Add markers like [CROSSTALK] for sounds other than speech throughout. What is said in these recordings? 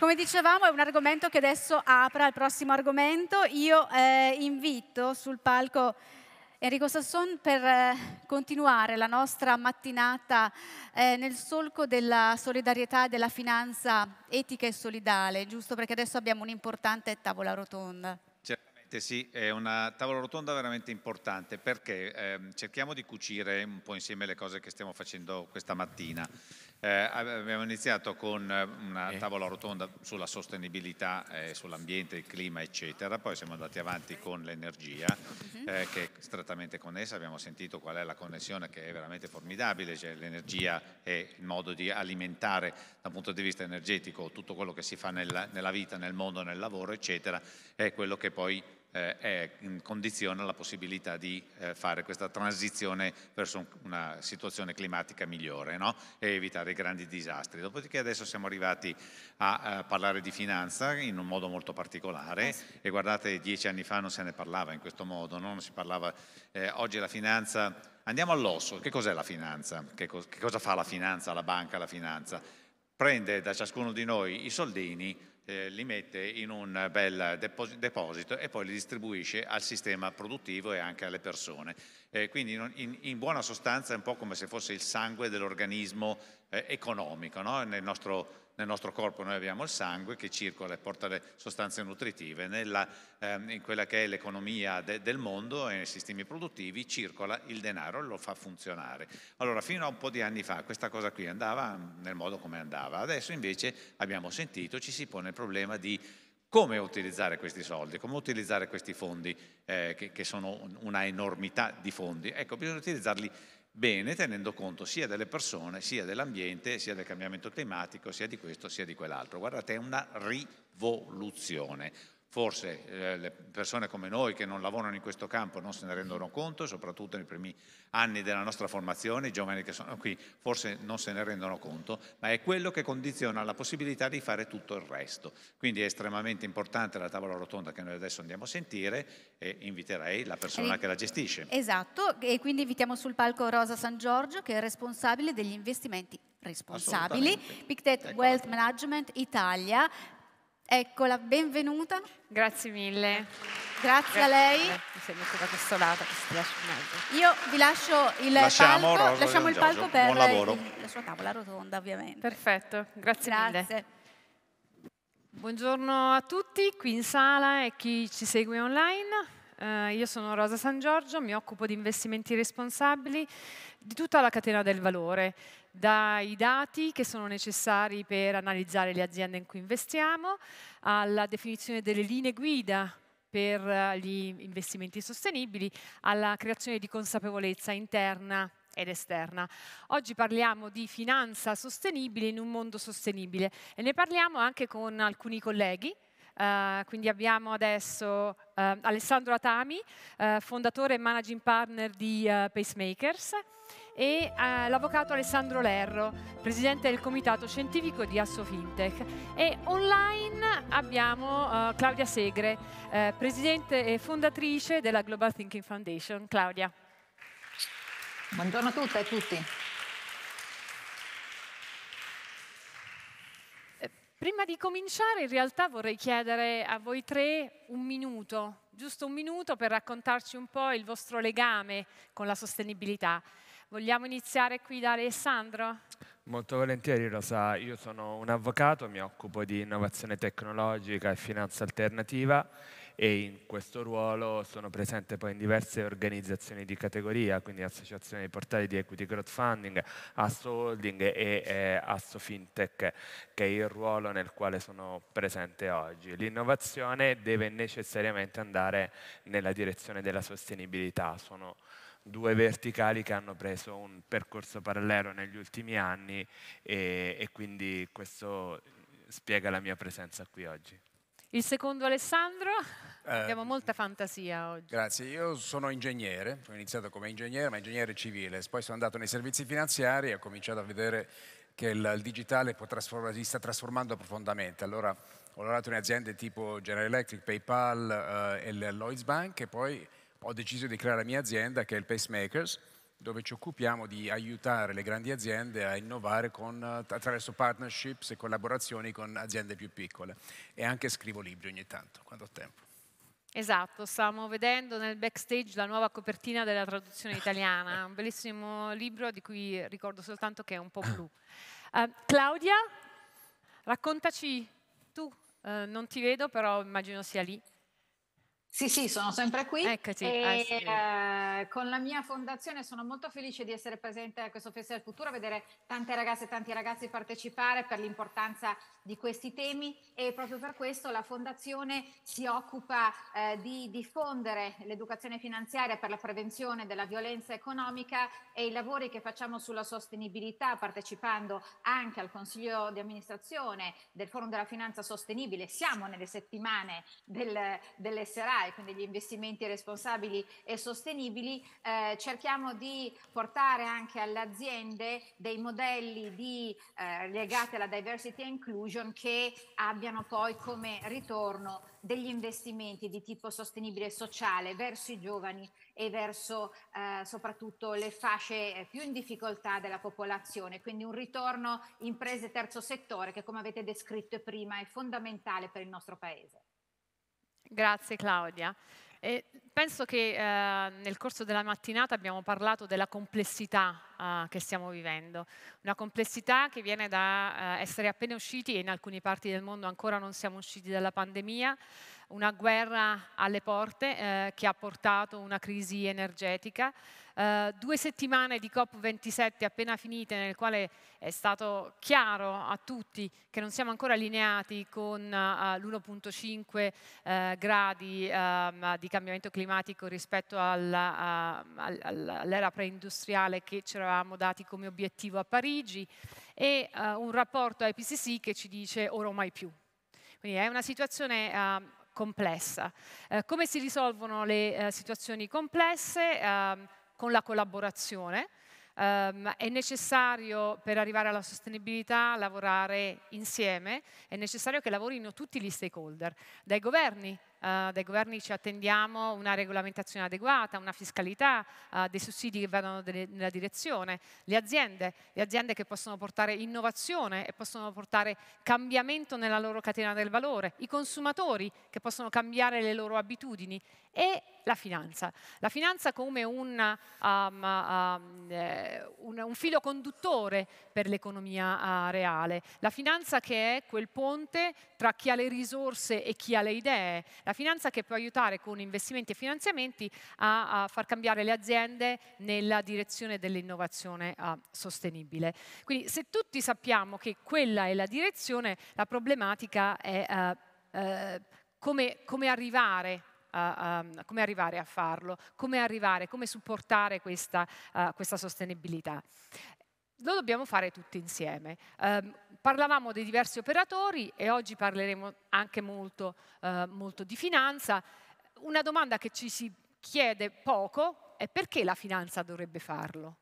Come dicevamo è un argomento che adesso apre al prossimo argomento. Io eh, invito sul palco Enrico Sasson per eh, continuare la nostra mattinata eh, nel solco della solidarietà e della finanza etica e solidale, giusto perché adesso abbiamo un'importante tavola rotonda. Assolutamente sì, è una tavola rotonda veramente importante perché ehm, cerchiamo di cucire un po' insieme le cose che stiamo facendo questa mattina. Eh, abbiamo iniziato con una tavola rotonda sulla sostenibilità, eh, sull'ambiente, il clima eccetera, poi siamo andati avanti con l'energia mm-hmm. eh, che è strettamente connessa, abbiamo sentito qual è la connessione che è veramente formidabile, cioè l'energia è il modo di alimentare dal punto di vista energetico tutto quello che si fa nella, nella vita, nel mondo, nel lavoro eccetera, è quello che poi eh, condiziona la possibilità di eh, fare questa transizione verso una situazione climatica migliore no? e evitare grandi disastri. Dopodiché adesso siamo arrivati a, a eh, parlare di finanza in un modo molto particolare eh e guardate dieci anni fa non se ne parlava in questo modo, no? non si parlava, eh, oggi la finanza... Andiamo all'osso, che cos'è la finanza? Che, co- che cosa fa la finanza, la banca, la finanza? Prende da ciascuno di noi i soldini, eh, li mette in un bel deposito e poi li distribuisce al sistema produttivo e anche alle persone. Eh, quindi in, in, buona sostanza è un po' come se fosse il sangue dell'organismo eh, economico no? nel nostro nel nostro corpo noi abbiamo il sangue che circola e porta le sostanze nutritive, Nella, ehm, in quella che è l'economia de, del mondo e nei sistemi produttivi circola il denaro e lo fa funzionare. Allora fino a un po' di anni fa questa cosa qui andava nel modo come andava, adesso invece abbiamo sentito ci si pone il problema di come utilizzare questi soldi, come utilizzare questi fondi eh, che, che sono una enormità di fondi. Ecco, bisogna utilizzarli bene tenendo conto sia delle persone, sia dell'ambiente, sia del cambiamento climatico, sia di questo, sia di quell'altro. Guardate, è una rivoluzione. Forse eh, le persone come noi che non lavorano in questo campo non se ne rendono conto, soprattutto nei primi anni della nostra formazione, i giovani che sono qui forse non se ne rendono conto, ma è quello che condiziona la possibilità di fare tutto il resto. Quindi è estremamente importante la tavola rotonda che noi adesso andiamo a sentire e inviterei la persona e, che la gestisce. Esatto, e quindi invitiamo sul palco Rosa San Giorgio che è responsabile degli investimenti responsabili, Pictet ecco. Wealth Management Italia, Eccola, benvenuta. Grazie mille. Grazie, Grazie a lei. Mi sei molto da questo lato, che lascio meglio. Io vi lascio il Lasciamo palco, lasciamo il palco per Buon la sua tavola rotonda, ovviamente. Perfetto. Grazie, Grazie. mille. Buongiorno a tutti, qui in sala e chi ci segue online. Eh, io sono Rosa San Giorgio, mi occupo di investimenti responsabili di tutta la catena del valore, dai dati che sono necessari per analizzare le aziende in cui investiamo, alla definizione delle linee guida per eh, gli investimenti sostenibili, alla creazione di consapevolezza interna ed esterna. Oggi parliamo di finanza sostenibile in un mondo sostenibile e ne parliamo anche con alcuni colleghi eh, quindi abbiamo adesso uh, Alessandro Atami, uh, fondatore e managing partner di Pacemakers e l'avvocato Alessandro Lerro, presidente del comitato scientifico di Assofintech. E online abbiamo Claudia Segre, presidente e fondatrice della Global Thinking Foundation. Claudia. Buongiorno a tutte e a tutti. Prima di cominciare in realtà vorrei chiedere a voi tre un minuto, giusto un minuto per raccontarci un po' il vostro legame con la sostenibilità. Vogliamo iniziare qui da Alessandro? Molto volentieri Rosa, io sono un avvocato, mi occupo di innovazione tecnologica e finanza alternativa e in questo ruolo sono presente poi in diverse organizzazioni di categoria, quindi associazioni di portali di equity crowdfunding, Asso Holding e eh, Asso Fintech, che è il ruolo nel quale sono presente oggi. L'innovazione deve necessariamente andare nella direzione della sostenibilità, sono due verticali che hanno preso un percorso parallelo negli ultimi anni e, e quindi questo spiega la mia presenza qui oggi. Il secondo Alessandro? Ehm, Abbiamo molta fantasia oggi. Grazie, io sono ingegnere, ho iniziato come ingegnere, ma ingegnere civile, poi sono andato nei servizi finanziari e ho cominciato a vedere che il, il digitale si sta trasformando profondamente. Allora ho lavorato in aziende tipo General Electric, PayPal eh, e Lloyds Bank e poi ho deciso di creare la mia azienda che è il Pacemakers dove ci occupiamo di aiutare le grandi aziende a innovare con, eh, attraverso partnerships e collaborazioni con aziende più piccole. E anche scrivo libri ogni tanto, quando ho tempo. Esatto, stavamo vedendo nel backstage la nuova copertina della traduzione italiana, un bellissimo libro di cui ricordo soltanto che è un po' blu. Uh, [COUGHS] Claudia, raccontaci, tu uh, non ti vedo però immagino sia lì. Sì, sì, sono sempre qui. Eccoci. E, ah, eh, con la mia fondazione sono molto felice di essere presente a questo Festival del Futuro, vedere tante ragazze e tanti ragazzi partecipare per l'importanza di questi temi e proprio per questo la fondazione si occupa eh, di diffondere l'educazione finanziaria per la prevenzione della violenza economica e i lavori che facciamo sulla sostenibilità partecipando anche al Consiglio di amministrazione del Forum della Finanza Sostenibile. Siamo nelle settimane del, delle serate RSI, quindi gli investimenti responsabili e sostenibili, eh, cerchiamo di portare anche alle aziende dei modelli di, eh, legati alla diversity e inclusion che abbiano poi come ritorno degli investimenti di tipo sostenibile e sociale verso i giovani e verso eh, soprattutto le fasce eh, più in difficoltà della popolazione, quindi un ritorno imprese terzo settore che come avete descritto prima è fondamentale per il nostro Paese. Grazie Claudia. Eh, penso che eh, nel corso della mattinata abbiamo parlato della complessità eh, che stiamo vivendo, una complessità che viene da eh, essere appena usciti e in alcune parti del mondo ancora non siamo usciti dalla pandemia, una guerra alle porte eh, che ha portato una crisi energetica, eh, due settimane di COP27 appena finite nel quale è stato chiaro a tutti che non siamo ancora allineati con eh, l'1.5 eh, gradi ehm, di cambiamento climatico rispetto al, eh, a, all'era preindustriale che ci eravamo dati come obiettivo a Parigi e eh, un rapporto IPCC che ci dice ora o mai più. Quindi è una situazione ehm, complessa. Eh, come si risolvono le eh, situazioni complesse? Eh, con la collaborazione. Ehm, è necessario per arrivare alla sostenibilità lavorare insieme, è necessario che lavorino tutti gli stakeholder, dai governi eh, dai governi ci attendiamo una regolamentazione adeguata, una fiscalità, eh, dei sussidi che vadano delle, nella direzione, le aziende, le aziende che possono portare innovazione e possono portare cambiamento nella loro catena del valore, i consumatori che possono cambiare le loro abitudini e la finanza. La finanza come una, um, um, eh, un, un, filo conduttore per l'economia uh, reale. La finanza che è quel ponte tra chi ha le risorse e chi ha le idee. La la finanza che può aiutare con investimenti e finanziamenti a, a far cambiare le aziende nella direzione dell'innovazione eh, sostenibile. Quindi se tutti sappiamo che quella è la direzione, la problematica è eh, eh come, come arrivare Uh, um, come arrivare a farlo, come arrivare, come supportare questa, uh, questa sostenibilità lo dobbiamo fare tutti insieme. Eh, parlavamo dei diversi operatori e oggi parleremo anche molto, eh, molto di finanza. Una domanda che ci si chiede poco è perché la finanza dovrebbe farlo?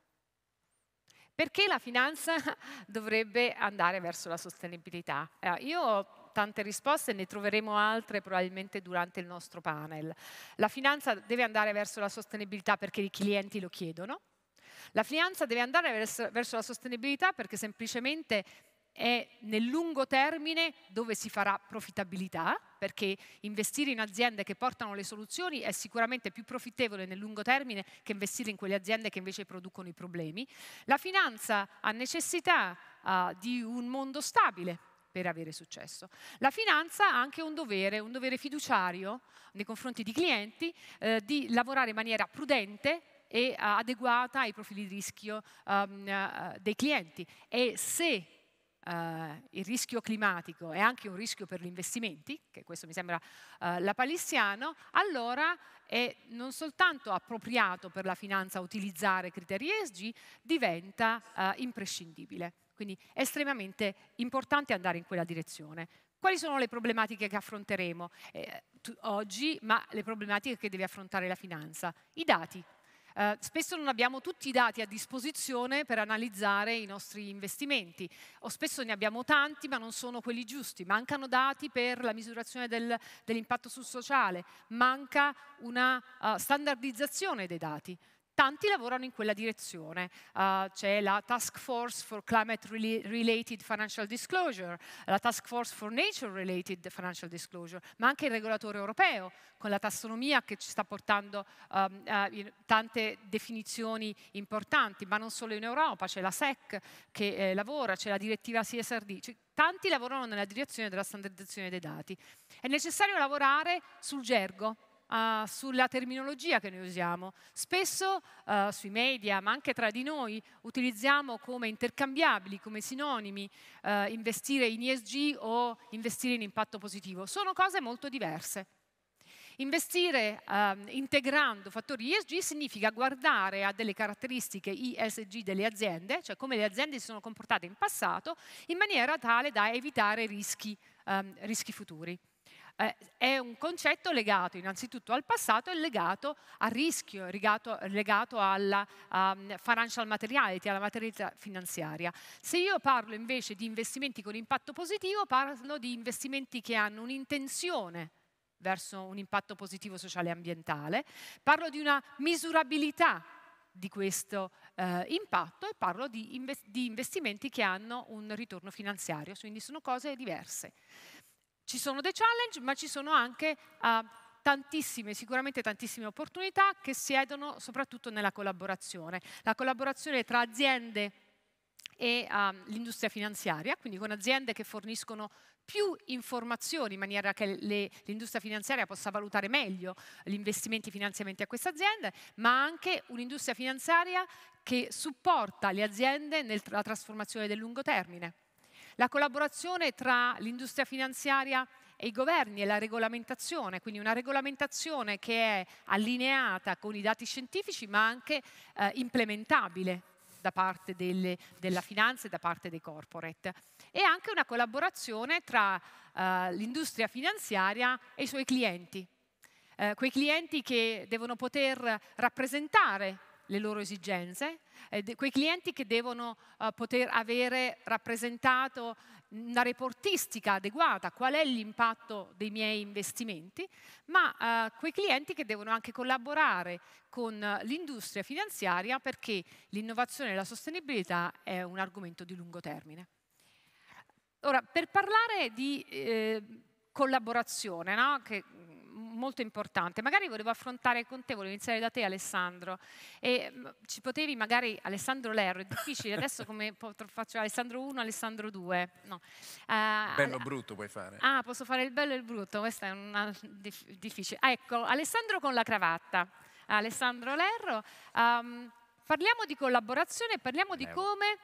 Perché la finanza [LAUGHS] dovrebbe andare verso la sostenibilità? Eh, io ho tante risposte ne troveremo altre probabilmente durante il nostro panel. La finanza deve andare verso la sostenibilità perché i clienti lo chiedono, la finanza deve andare verso, verso la sostenibilità perché semplicemente è nel lungo termine dove si farà profittabilità, perché investire in aziende che portano le soluzioni è sicuramente più profittevole nel lungo termine che investire in quelle aziende che invece producono i problemi. La finanza ha necessità uh, di un mondo stabile per avere successo. La finanza ha anche un dovere, un dovere fiduciario nei confronti di clienti, eh, di lavorare in maniera prudente e eh, adeguata ai profili di rischio um, dei clienti. E se Uh, il rischio climatico è anche un rischio per gli investimenti, che questo mi sembra uh, la palissiano, allora è non soltanto appropriato per la finanza utilizzare criteri ESG, diventa uh, imprescindibile. Quindi è estremamente importante andare in quella direzione. Quali sono le problematiche che affronteremo eh, oggi, ma le problematiche che deve affrontare la finanza? I dati, eh, spesso non abbiamo tutti i dati a disposizione per analizzare i nostri investimenti o spesso ne abbiamo tanti ma non sono quelli giusti, mancano dati per la misurazione del, dell'impatto sul sociale, manca una uh, standardizzazione dei dati. Tanti lavorano in quella direzione. Uh, c'è la Task Force for Climate Related Financial Disclosure, la Task Force for Nature Related Financial Disclosure, ma anche il regolatore europeo con la tassonomia che ci sta portando um, uh, tante definizioni importanti, ma non solo in Europa, c'è la SEC che eh, lavora, c'è la direttiva CSRD. Cioè, tanti lavorano nella direzione della standardizzazione dei dati. È necessario lavorare sul gergo, uh, sulla terminologia che noi usiamo. Spesso uh, sui media, ma anche tra di noi, utilizziamo come intercambiabili, come sinonimi, uh, investire in ESG o investire in impatto positivo. Sono cose molto diverse. Investire ehm, integrando fattori ESG significa guardare a delle caratteristiche ESG delle aziende, cioè come le aziende si sono comportate in passato, in maniera tale da evitare rischi, ehm, rischi futuri eh, è un concetto legato innanzitutto al passato e legato al rischio, legato, legato alla um, financial materiality, alla materialità finanziaria. Se io parlo invece di investimenti con impatto positivo, parlo di investimenti che hanno un'intenzione verso un impatto positivo sociale e ambientale, parlo di una misurabilità di questo eh, impatto e parlo di, invest di investimenti che hanno un ritorno finanziario, quindi sono cose diverse. Ci sono dei challenge, ma ci sono anche uh, tantissime, sicuramente tantissime opportunità che siedono soprattutto nella collaborazione. La collaborazione tra aziende e um, l'industria finanziaria, quindi con aziende che forniscono più informazioni in maniera che l'industria finanziaria possa valutare meglio gli investimenti e i finanziamenti a queste aziende, ma anche un'industria finanziaria che supporta le aziende nella trasformazione del lungo termine. La collaborazione tra l'industria finanziaria e i governi e la regolamentazione, quindi una regolamentazione che è allineata con i dati scientifici ma anche eh, implementabile da parte delle, della finanza e da parte dei corporate e anche una collaborazione tra eh, l'industria finanziaria e i suoi clienti, eh, quei clienti che devono poter rappresentare le loro esigenze, eh, quei clienti che devono eh, poter avere rappresentato una reportistica adeguata, qual è l'impatto dei miei investimenti, ma eh, quei clienti che devono anche collaborare con l'industria finanziaria perché l'innovazione e la sostenibilità è un argomento di lungo termine. Ora, per parlare di collaborazione, no? che mm, molto importante. Magari volevo affrontare con te, volevo iniziare da te Alessandro, e mm, ci potevi magari, Alessandro Lerro, è difficile, adesso come faccio Alessandro 1, Alessandro 2, no. Uh, bello e brutto puoi fare. Ah, posso fare il bello e il brutto, questa è una difficile. Ah, ecco, Alessandro con la cravatta, Alessandro Lerro, um, parliamo di collaborazione, parliamo Levo. di come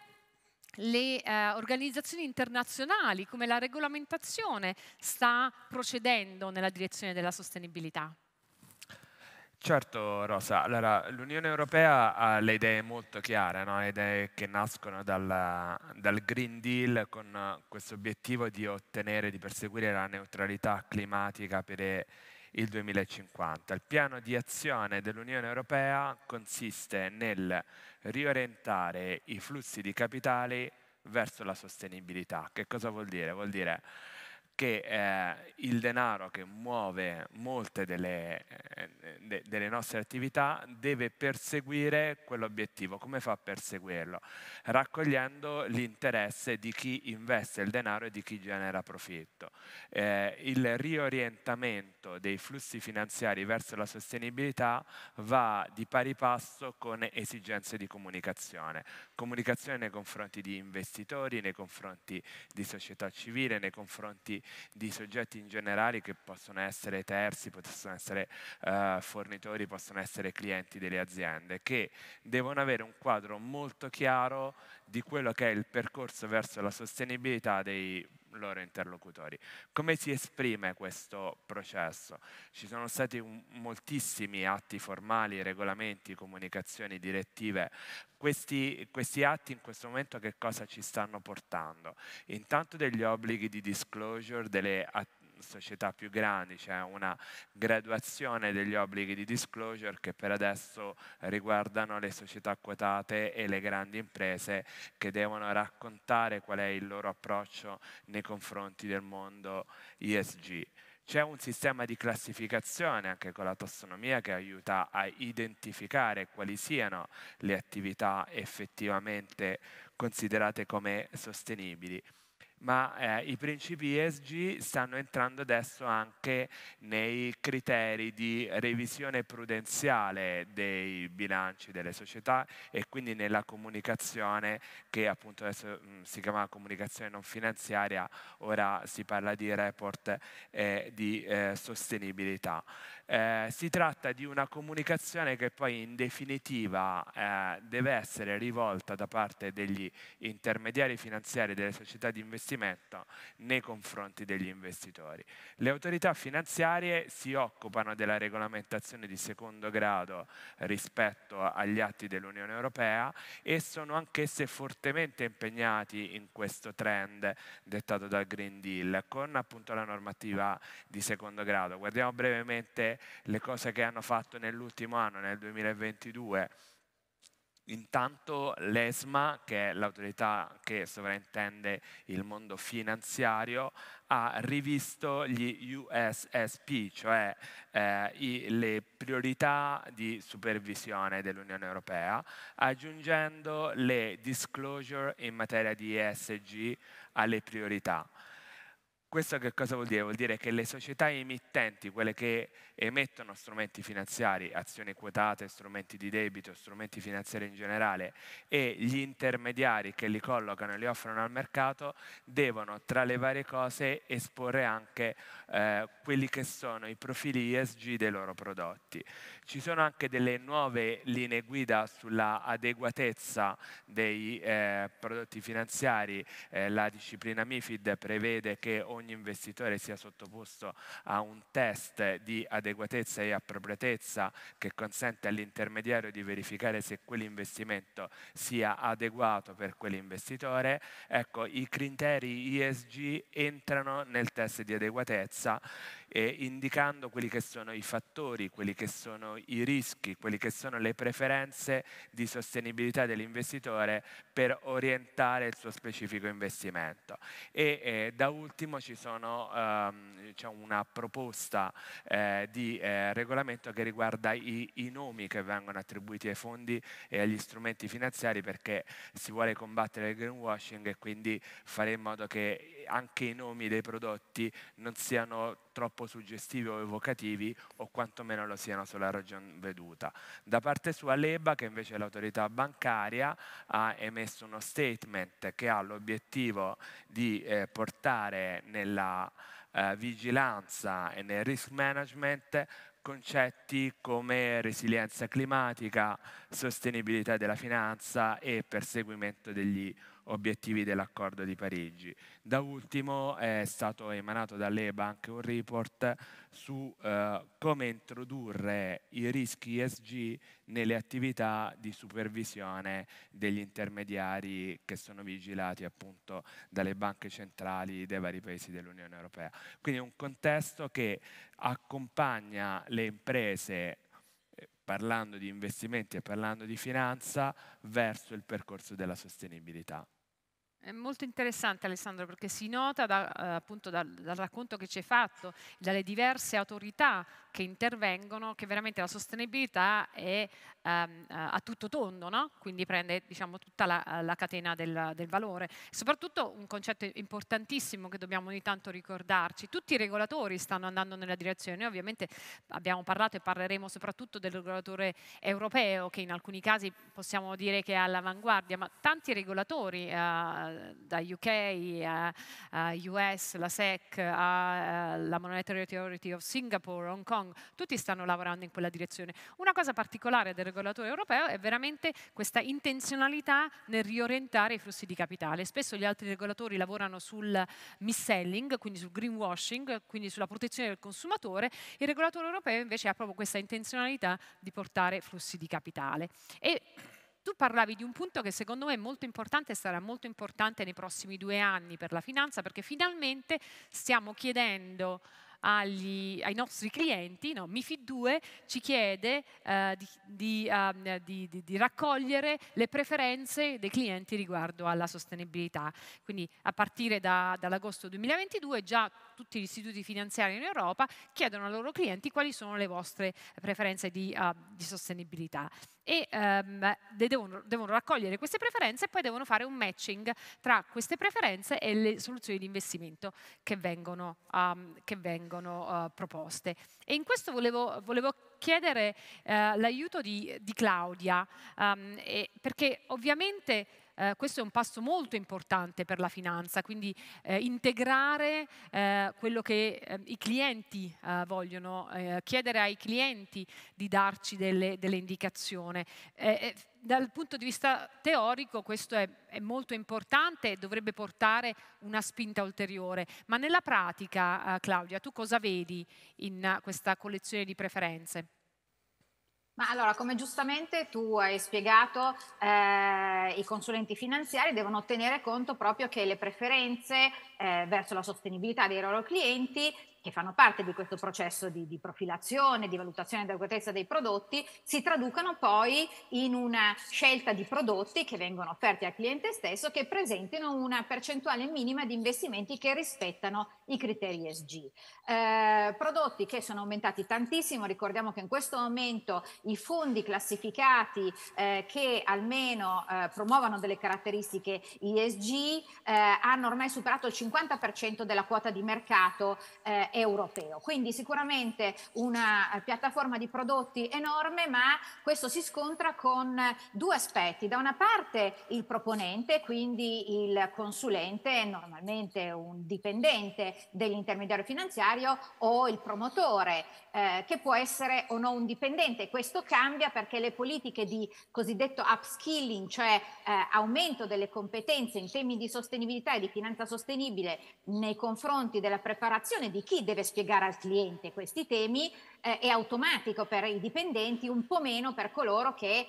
le eh, organizzazioni internazionali come la regolamentazione sta procedendo nella direzione della sostenibilità? Certo Rosa, allora, l'Unione Europea ha le idee molto chiare, no? idee che nascono dalla, dal Green Deal con questo obiettivo di ottenere, di perseguire la neutralità climatica per il 2050. Il piano di azione dell'Unione Europea consiste nel riorientare i flussi di capitali verso la sostenibilità. Che cosa vuol dire? Vuol dire che eh, il denaro che muove molte delle, eh, de, delle, nostre attività deve perseguire quell'obiettivo. Come fa a perseguirlo? Raccogliendo l'interesse di chi investe il denaro e di chi genera profitto. Eh, il riorientamento dei flussi finanziari verso la sostenibilità va di pari passo con esigenze di comunicazione comunicazione nei confronti di investitori, nei confronti di società civile, nei confronti di soggetti in generale che possono essere terzi, possono essere uh, fornitori, possono essere clienti delle aziende, che devono avere un quadro molto chiaro di quello che è il percorso verso la sostenibilità dei loro interlocutori. Come si esprime questo processo? Ci sono stati un, moltissimi atti formali, regolamenti, comunicazioni, direttive. Questi, questi atti in questo momento che cosa ci stanno portando? Intanto degli obblighi di disclosure delle attività società più grandi c'è una graduazione degli obblighi di disclosure che per adesso riguardano le società quotate e le grandi imprese che devono raccontare qual è il loro approccio nei confronti del mondo ESG. C'è un sistema di classificazione anche con la tassonomia che aiuta a identificare quali siano le attività effettivamente considerate come sostenibili ma eh, i principi ESG stanno entrando adesso anche nei criteri di revisione prudenziale dei bilanci delle società e quindi nella comunicazione che appunto adesso mh, mm, si chiama comunicazione non finanziaria, ora si parla di report eh, di eh, sostenibilità. Eh, si tratta di una comunicazione che poi in definitiva eh, deve essere rivolta da parte degli intermediari finanziari delle società di investimento nei confronti degli investitori. Le autorità finanziarie si occupano della regolamentazione di secondo grado rispetto agli atti dell'Unione Europea e sono anch'esse fortemente impegnati in questo trend dettato dal Green Deal con appunto la normativa di secondo grado. Guardiamo brevemente le cose che hanno fatto nell'ultimo anno, nel 2022. Intanto l'ESMA, che è l'autorità che sovraintende il mondo finanziario, ha rivisto gli USSP, cioè eh, i, le priorità di supervisione dell'Unione Europea, aggiungendo le disclosure in materia di ESG alle priorità. Questo che cosa vuol dire? Vuol dire che le società emittenti, quelle che emettono strumenti finanziari, azioni quotate, strumenti di debito, strumenti finanziari in generale, e gli intermediari che li collocano e li offrono al mercato, devono tra le varie cose esporre anche eh, quelli che sono i profili ESG dei loro prodotti. Ci sono anche delle nuove linee guida sulla adeguatezza dei eh, prodotti finanziari, eh, la disciplina MIFID prevede che ogni ogni investitore sia sottoposto a un test di adeguatezza e appropriatezza che consente all'intermediario di verificare se quell'investimento sia adeguato per quell'investitore, ecco i criteri ESG entrano nel test di adeguatezza eh, indicando quelli che sono i fattori, quelli che sono i rischi, quelli che sono le preferenze di sostenibilità dell'investitore per orientare il suo specifico investimento. E eh, da ultimo ci ci sono ehm, diciamo una proposta eh, di eh, regolamento che riguarda i, i, nomi che vengono attribuiti ai fondi e agli strumenti finanziari perché si vuole combattere il greenwashing e quindi fare in modo che anche i nomi dei prodotti non siano troppo suggestivi o evocativi o quantomeno lo siano sulla ragion veduta. Da parte sua l'EBA, che invece è l'autorità bancaria, ha emesso uno statement che ha l'obiettivo di eh, portare nella eh, vigilanza e nel risk management concetti come resilienza climatica, sostenibilità della finanza e perseguimento degli obiettivi obiettivi dell'accordo di Parigi. Da ultimo è stato emanato dall'EBA anche un report su eh, come introdurre i rischi ESG nelle attività di supervisione degli intermediari che sono vigilati appunto dalle banche centrali dei vari paesi dell'Unione Europea. Quindi è un contesto che accompagna le imprese eh, parlando di investimenti e parlando di finanza verso il percorso della sostenibilità. È molto interessante Alessandro perché si nota da, eh, appunto dal, dal, racconto che ci hai fatto, dalle diverse autorità che intervengono, che veramente la sostenibilità è ehm, eh, a tutto tondo, no? quindi prende diciamo, tutta la, eh, la catena del, del, valore. Soprattutto un concetto importantissimo che dobbiamo ogni tanto ricordarci, tutti i regolatori stanno andando nella direzione, Noi ovviamente abbiamo parlato e parleremo soprattutto del regolatore europeo che in alcuni casi possiamo dire che è all'avanguardia, ma tanti regolatori eh, da UK a, eh, US, la SEC, a, la Monetary Authority of Singapore, Hong Kong, tutti stanno lavorando in quella direzione. Una cosa particolare del regolatore europeo è veramente questa intenzionalità nel riorientare i flussi di capitale. Spesso gli altri regolatori lavorano sul mis-selling, quindi sul greenwashing, quindi sulla protezione del consumatore, il regolatore europeo invece ha proprio questa intenzionalità di portare flussi di capitale. E tu parlavi di un punto che secondo me è molto importante e sarà molto importante nei prossimi due anni per la finanza, perché finalmente stiamo chiedendo agli, ai nostri clienti, no? MIFID 2 ci chiede eh, di, di, um, di, di, raccogliere le preferenze dei clienti riguardo alla sostenibilità. Quindi a partire da, dall'agosto 2022 già tutti gli istituti finanziari in Europa chiedono ai loro clienti quali sono le vostre preferenze di uh, sostenibilità e ehm, devono, devono, raccogliere queste preferenze e poi devono fare un matching tra queste preferenze e le soluzioni di investimento che vengono, um, che vengono uh, proposte. E in questo volevo, volevo chiedere uh, l'aiuto di, di, Claudia, um, perché ovviamente eh, questo è un passo molto importante per la finanza, quindi eh, integrare eh, quello che eh, i clienti eh, vogliono, chiedere ai clienti di darci delle, delle indicazioni dal punto di vista teorico questo è, è, molto importante e dovrebbe portare una spinta ulteriore, ma nella pratica, eh, Claudia, tu cosa vedi in uh, questa collezione di preferenze? Ma allora, come giustamente tu hai spiegato, eh, i consulenti finanziari devono tenere conto proprio che le preferenze eh, verso la sostenibilità dei loro clienti che fanno parte di questo processo di, di profilazione, di valutazione dell'adeguatezza dei prodotti, si traducano poi in una scelta di prodotti che vengono offerti al cliente stesso che presentino una percentuale minima di investimenti che rispettano i criteri ESG. Eh, prodotti che sono aumentati tantissimo, ricordiamo che in questo momento i fondi classificati eh, che almeno eh, promuovono delle caratteristiche ESG eh, hanno ormai superato il 50% della quota di mercato eh, europeo. Quindi sicuramente una eh, piattaforma di prodotti enorme, ma questo si scontra con due aspetti. Da una parte il proponente, quindi il consulente, normalmente un dipendente dell'intermediario finanziario o il promotore eh, che può essere o no un dipendente. Questo cambia perché le politiche di cosiddetto upskilling, cioè eh, aumento delle competenze in temi di sostenibilità e di finanza sostenibile nei confronti della preparazione di chi deve spiegare al cliente questi temi, eh, è automatico per i dipendenti, un po' meno per coloro che eh,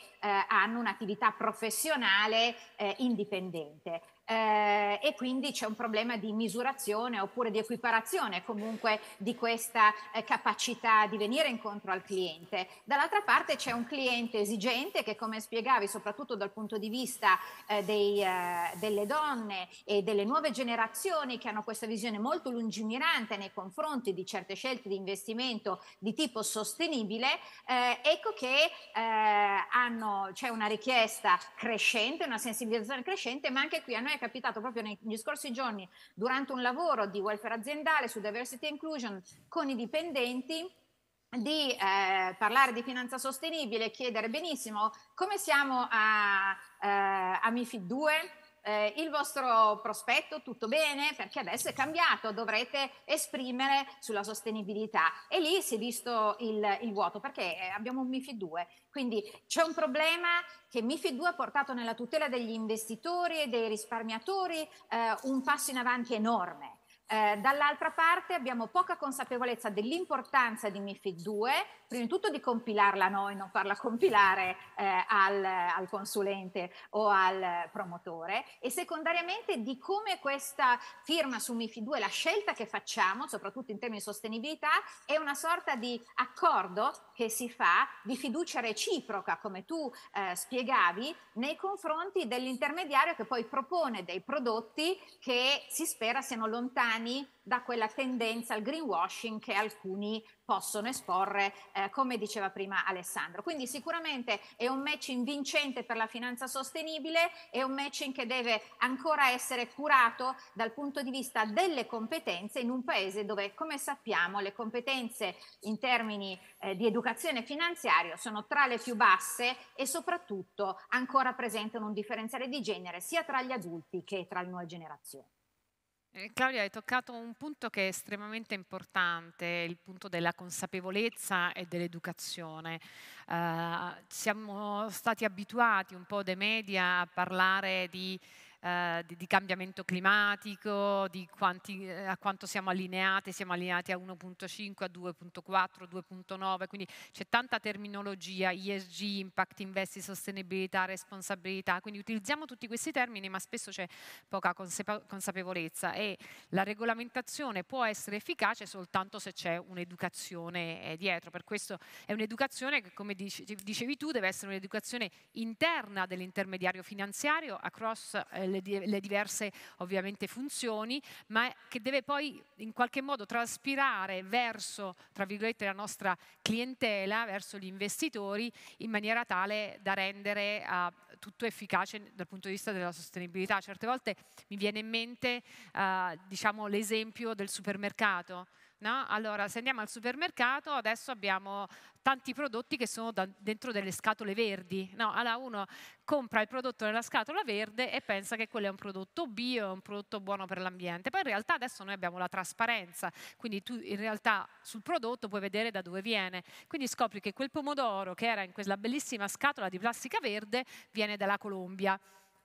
hanno un'attività professionale eh, indipendente eh, e quindi c'è un problema di misurazione oppure di equiparazione comunque di questa eh, capacità di venire incontro al cliente. Dall'altra parte c'è un cliente esigente che come spiegavi soprattutto dal punto di vista eh, dei, eh, delle donne e delle nuove generazioni che hanno questa visione molto lungimirante nei confronti di certe scelte di investimento di tipo sostenibile, eh, ecco che eh, hanno, c'è una richiesta crescente, una sensibilizzazione crescente, ma anche qui a noi è capitato proprio negli scorsi giorni durante un lavoro di welfare aziendale su diversity inclusion con i dipendenti di eh, parlare di finanza sostenibile e chiedere benissimo come siamo a, eh, a MIFID 2 eh, il vostro prospetto tutto bene perché adesso è cambiato, dovrete esprimere sulla sostenibilità e lì si è visto il, il vuoto perché eh, abbiamo un MIFID 2, quindi c'è un problema che MIFID 2 ha portato nella tutela degli investitori e dei risparmiatori eh, un passo in avanti enorme eh, dall'altra parte abbiamo poca consapevolezza dell'importanza di MIFID 2, prima di tutto di compilarla noi, non farla compilare eh, al, al, consulente o al promotore e secondariamente di come questa firma su MIFID 2, la scelta che facciamo, soprattutto in termini di sostenibilità, è una sorta di accordo che si fa di fiducia reciproca, come tu eh, spiegavi, nei confronti dell'intermediario che poi propone dei prodotti che si spera siano lontani lontani da quella tendenza al greenwashing che alcuni possono esporre, eh, come diceva prima Alessandro. Quindi sicuramente è un matching vincente per la finanza sostenibile, è un matching che deve ancora essere curato dal punto di vista delle competenze in un paese dove, come sappiamo, le competenze in termini eh, di educazione finanziaria sono tra le più basse e soprattutto ancora presentano un differenziale di genere sia tra gli adulti che tra le nuove generazioni. Eh, Claudia, hai toccato un punto che è estremamente importante, il punto della consapevolezza e dell'educazione. Eh, siamo stati abituati un po' dei media a parlare di eh, di, di, cambiamento climatico, di quanti, eh, a quanto siamo allineati, siamo allineati a 1.5, a 2.4, 2.9, quindi c'è tanta terminologia, ESG, impact investi, sostenibilità, responsabilità, quindi utilizziamo tutti questi termini ma spesso c'è poca consapevolezza e la regolamentazione può essere efficace soltanto se c'è un'educazione eh, dietro, per questo è un'educazione che come dice, dicevi tu deve essere un'educazione interna dell'intermediario finanziario across eh, le, le diverse ovviamente funzioni, ma che deve poi in qualche modo traspirare verso, tra virgolette, la nostra clientela, verso gli investitori, in maniera tale da rendere uh, tutto efficace dal punto di vista della sostenibilità. Certe volte mi viene in mente uh, diciamo, l'esempio del supermercato No? Allora, se andiamo al supermercato, adesso abbiamo tanti prodotti che sono da, dentro delle scatole verdi. No? Allora, uno compra il prodotto nella scatola verde e pensa che quello è un prodotto bio, un prodotto buono per l'ambiente. Poi in realtà adesso noi abbiamo la trasparenza, quindi tu in realtà sul prodotto puoi vedere da dove viene. Quindi scopri che quel pomodoro che era in quella bellissima scatola di plastica verde viene dalla Colombia.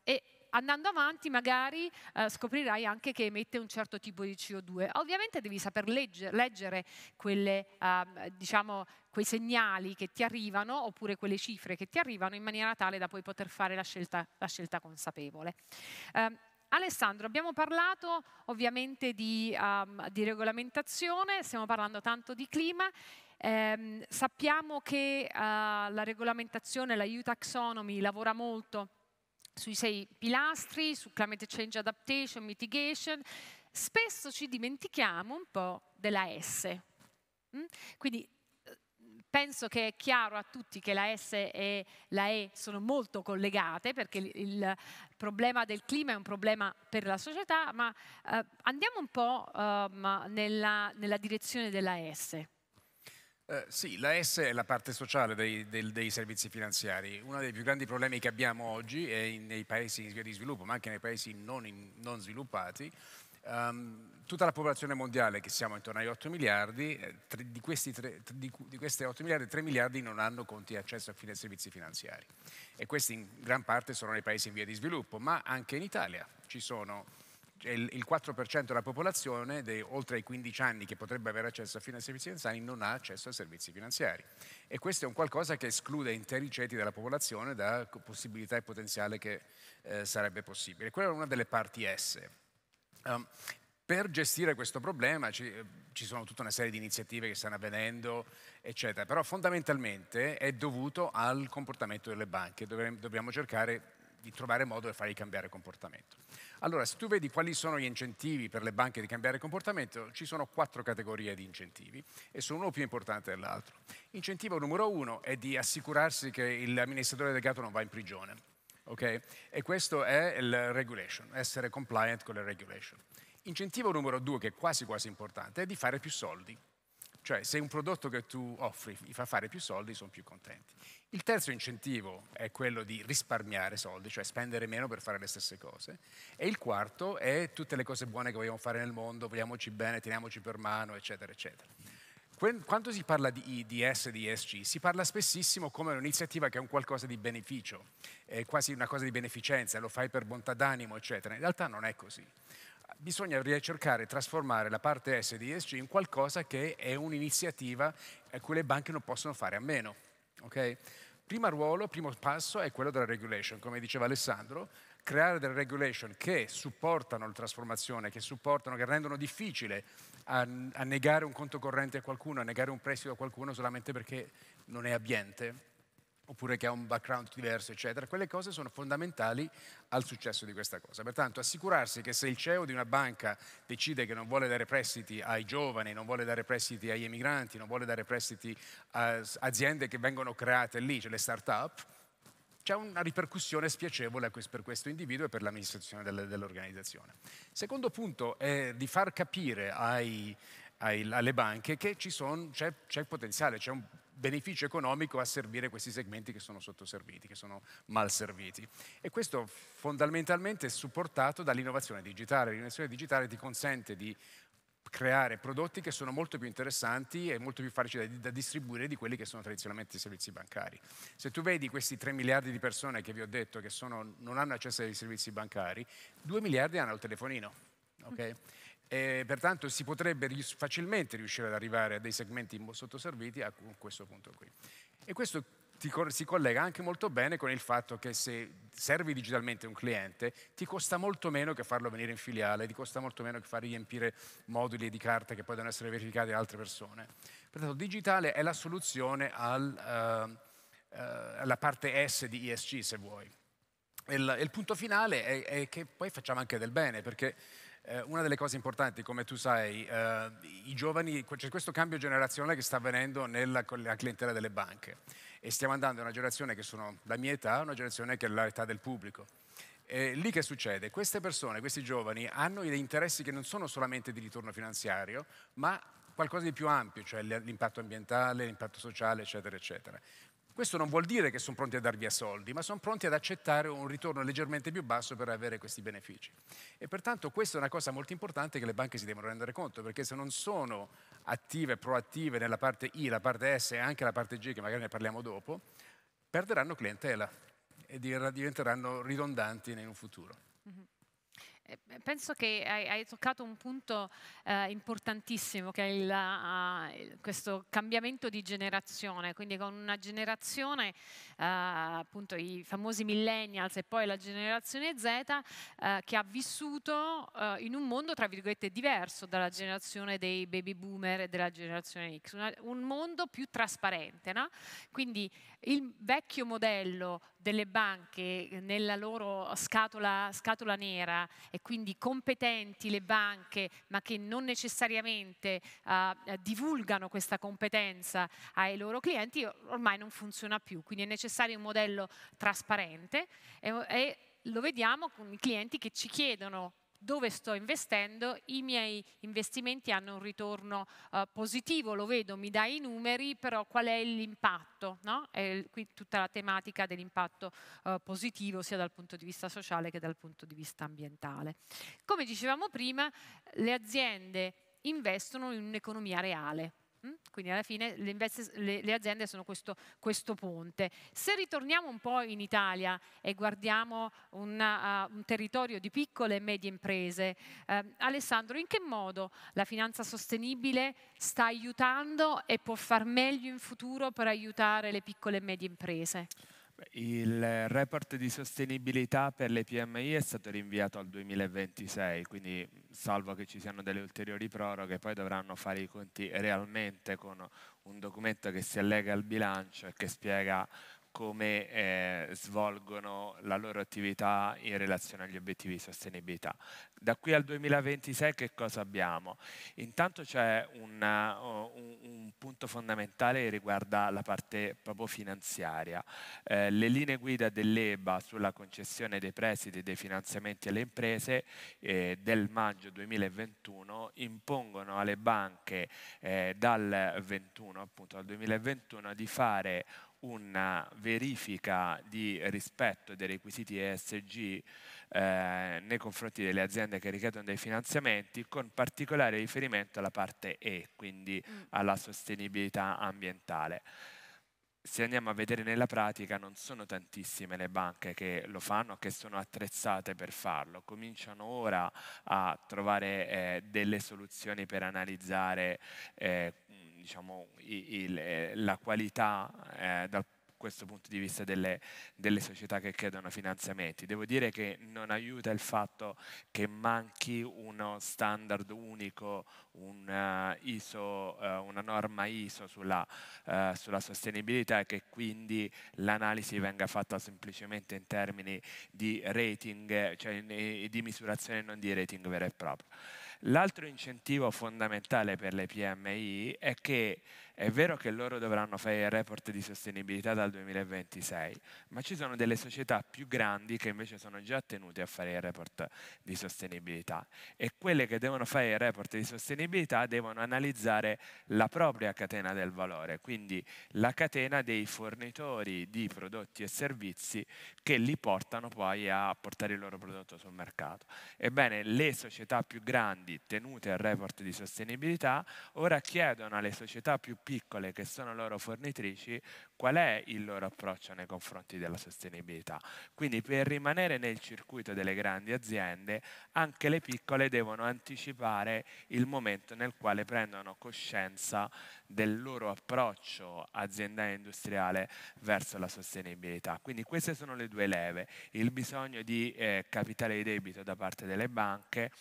E andando avanti magari eh, scoprirai anche che emette un certo tipo di CO2. Ovviamente devi saper legge, leggere quelle, eh, diciamo, quei segnali che ti arrivano oppure quelle cifre che ti arrivano in maniera tale da poi poter fare la scelta, la scelta consapevole. Eh, Alessandro, abbiamo parlato ovviamente di, um, di, regolamentazione, stiamo parlando tanto di clima, eh, sappiamo che uh, la regolamentazione, la EU Taxonomy lavora molto sui sei pilastri, su climate change adaptation, mitigation, spesso ci dimentichiamo un po' della S. Mm? Quindi eh, penso che è chiaro a tutti che la S e la E sono molto collegate perché il problema del clima è un problema per la società, ma eh, andiamo un po' ehm, nella, nella direzione della S. Eh, sì, la S è la parte sociale dei, del, dei, servizi finanziari. Uno dei più grandi problemi che abbiamo oggi è nei paesi in via di sviluppo, ma anche nei paesi non, in, non sviluppati. Um, tutta la popolazione mondiale, che siamo intorno ai 8 miliardi, eh, tre, di, questi tre, di, di questi 8 miliardi, 3 miliardi non hanno conti di accesso a servizi finanziari. E questi in gran parte sono nei paesi in via di sviluppo, ma anche in Italia ci sono il 4% della popolazione dei, oltre ai 15 anni che potrebbe avere accesso a servizi finanziari non ha accesso ai servizi finanziari e questo è un qualcosa che esclude interi ceti della popolazione da possibilità e potenziale che eh, sarebbe possibile. Quella è una delle parti S. Um, per gestire questo problema ci, ci, sono tutta una serie di iniziative che stanno avvenendo, eccetera, però fondamentalmente è dovuto al comportamento delle banche. dobbiamo cercare di trovare modo di fargli cambiare comportamento. Allora, se tu vedi quali sono gli incentivi per le banche di cambiare comportamento, ci sono quattro categorie di incentivi e sono uno più importante dell'altro. Incentivo numero uno è di assicurarsi che l'amministratore delegato non va in prigione. Okay? E questo è il regulation, essere compliant con le regulation. Incentivo numero due, che è quasi quasi importante, è di fare più soldi. Cioè se un prodotto che tu offri gli fa fare più soldi, sono più contenti. Il terzo incentivo è quello di risparmiare soldi, cioè spendere meno per fare le stesse cose. E il quarto è tutte le cose buone che vogliamo fare nel mondo, vogliamoci bene, teniamoci per mano, eccetera, eccetera. Quando si parla di IDS e di ESG, si parla spessissimo come un'iniziativa che è un qualcosa di beneficio, è quasi una cosa di beneficenza, lo fai per bontà d'animo, eccetera. In realtà non è così bisogna cercare di trasformare la parte S di ESG in qualcosa che è un'iniziativa a cui le banche non possono fare a meno. Okay? Primo ruolo, primo passo è quello della regulation, come diceva Alessandro, creare delle regulation che supportano la trasformazione, che supportano, che rendono difficile a, a negare un conto corrente a qualcuno, a negare un prestito a qualcuno solamente perché non è ambiente oppure che ha un background diverso, eccetera. Quelle cose sono fondamentali al successo di questa cosa. Pertanto assicurarsi che se il CEO di una banca decide che non vuole dare prestiti ai giovani, non vuole dare prestiti agli emigranti, non vuole dare prestiti a aziende che vengono create lì, cioè le start-up, c'è una ripercussione spiacevole per questo individuo e per l'amministrazione dell'organizzazione. Secondo punto è di far capire ai, alle banche che c'è, c'è potenziale, c'è un beneficio economico a servire questi segmenti che sono sottoserviti, che sono mal serviti. E questo fondamentalmente è supportato dall'innovazione digitale. L'innovazione digitale ti consente di creare prodotti che sono molto più interessanti e molto più facili da, da, distribuire di quelli che sono tradizionalmente i servizi bancari. Se tu vedi questi 3 miliardi di persone che vi ho detto che sono, non hanno accesso ai servizi bancari, 2 miliardi hanno il telefonino. Okay? Mm e pertanto si potrebbe facilmente riuscire ad arrivare a dei segmenti sottoserviti a questo punto qui. E questo si collega anche molto bene con il fatto che se servi digitalmente un cliente ti costa molto meno che farlo venire in filiale, ti costa molto meno che far riempire moduli di carta che poi devono essere verificati da altre persone. Pertanto digitale è la soluzione al, uh, uh, alla parte S di ESG se vuoi. Il, il punto finale è, è che poi facciamo anche del bene perché eh, una delle cose importanti, come tu sai, eh, i giovani, c'è questo cambio generazionale che sta avvenendo nella, nella clientela delle banche e stiamo andando a una generazione che sono la mia età, una generazione che è l'età del pubblico. Eh, lì che succede? Queste persone, questi giovani, hanno degli interessi che non sono solamente di ritorno finanziario, ma qualcosa di più ampio, cioè l'impatto ambientale, l'impatto sociale, eccetera, eccetera. Questo non vuol dire che sono pronti a dar via soldi, ma sono pronti ad accettare un ritorno leggermente più basso per avere questi benefici. E pertanto questa è una cosa molto importante che le banche si devono rendere conto, perché se non sono attive, proattive nella parte I, la parte S e anche la parte G, che magari ne parliamo dopo, perderanno clientela e diventeranno ridondanti in un futuro. Mm-hmm. Eh, penso che hai, hai, toccato un punto eh, importantissimo, che è il, uh, questo cambiamento di generazione, quindi con una generazione eh, appunto i famosi millennials e poi la generazione Z eh, che ha vissuto eh, in un mondo tra virgolette diverso dalla generazione dei baby boomer e della generazione X, una, un mondo più trasparente. No? Quindi il vecchio modello delle banche nella loro scatola, scatola nera e quindi competenti le banche ma che non necessariamente uh, divulgano questa competenza ai loro clienti ormai non funziona più, quindi è necessario necessario un modello trasparente e, e lo vediamo con i clienti che ci chiedono dove sto investendo, i miei investimenti hanno un ritorno eh, positivo, lo vedo, mi dà i numeri, però qual è l'impatto? No? E qui tutta la tematica dell'impatto eh, positivo sia dal punto di vista sociale che dal punto di vista ambientale. Come dicevamo prima, le aziende investono in un'economia reale, Mm? Quindi alla fine le, le, le aziende sono questo, questo, ponte. Se ritorniamo un po' in Italia e guardiamo una, uh, un territorio di piccole e medie imprese, uh, Alessandro, in che modo la finanza sostenibile sta aiutando e può far meglio in futuro per aiutare le piccole e medie imprese? Il report di sostenibilità per le PMI è stato rinviato al 2026, quindi salvo che ci siano delle ulteriori proroghe, poi dovranno fare i conti realmente con un documento che si allega al bilancio e che spiega come eh, svolgono la loro attività in relazione agli obiettivi di sostenibilità. Da qui al 2026 che cosa abbiamo? Intanto c'è una, un, un, punto fondamentale che riguarda la parte proprio finanziaria. Eh, le linee guida dell'EBA sulla concessione dei prestiti e dei finanziamenti alle imprese eh, del maggio 2021 impongono alle banche eh, dal, 21, appunto, dal 2021 di fare una verifica di rispetto dei requisiti ESG eh, nei confronti delle aziende che richiedono dei finanziamenti con particolare riferimento alla parte E, quindi mm. alla sostenibilità ambientale se andiamo a vedere nella pratica non sono tantissime le banche che lo fanno, che sono attrezzate per farlo, cominciano ora a trovare eh, delle soluzioni per analizzare eh, diciamo, i, la qualità eh, dal questo punto di vista delle, delle, società che chiedono finanziamenti. Devo dire che non aiuta il fatto che manchi uno standard unico, un, uh, ISO, uh, una norma ISO sulla, uh, sulla, sostenibilità e che quindi l'analisi venga fatta semplicemente in termini di rating, cioè di misurazione non di rating vero e proprio. L'altro incentivo fondamentale per le PMI è che è vero che loro dovranno fare il report di sostenibilità dal 2026, ma ci sono delle società più grandi che invece sono già tenute a fare il report di sostenibilità e quelle che devono fare il report di sostenibilità devono analizzare la propria catena del valore, quindi la catena dei fornitori di prodotti e servizi che li portano poi a portare il loro prodotto sul mercato. Ebbene, le società più grandi tenute al report di sostenibilità ora chiedono alle società più piccole piccole che sono loro fornitrici, qual è il loro approccio nei confronti della sostenibilità. Quindi per rimanere nel circuito delle grandi aziende, anche le piccole devono anticipare il momento nel quale prendono coscienza del loro approccio aziendale e industriale verso la sostenibilità. Quindi queste sono le due leve, il bisogno di eh, capitale di debito da parte delle banche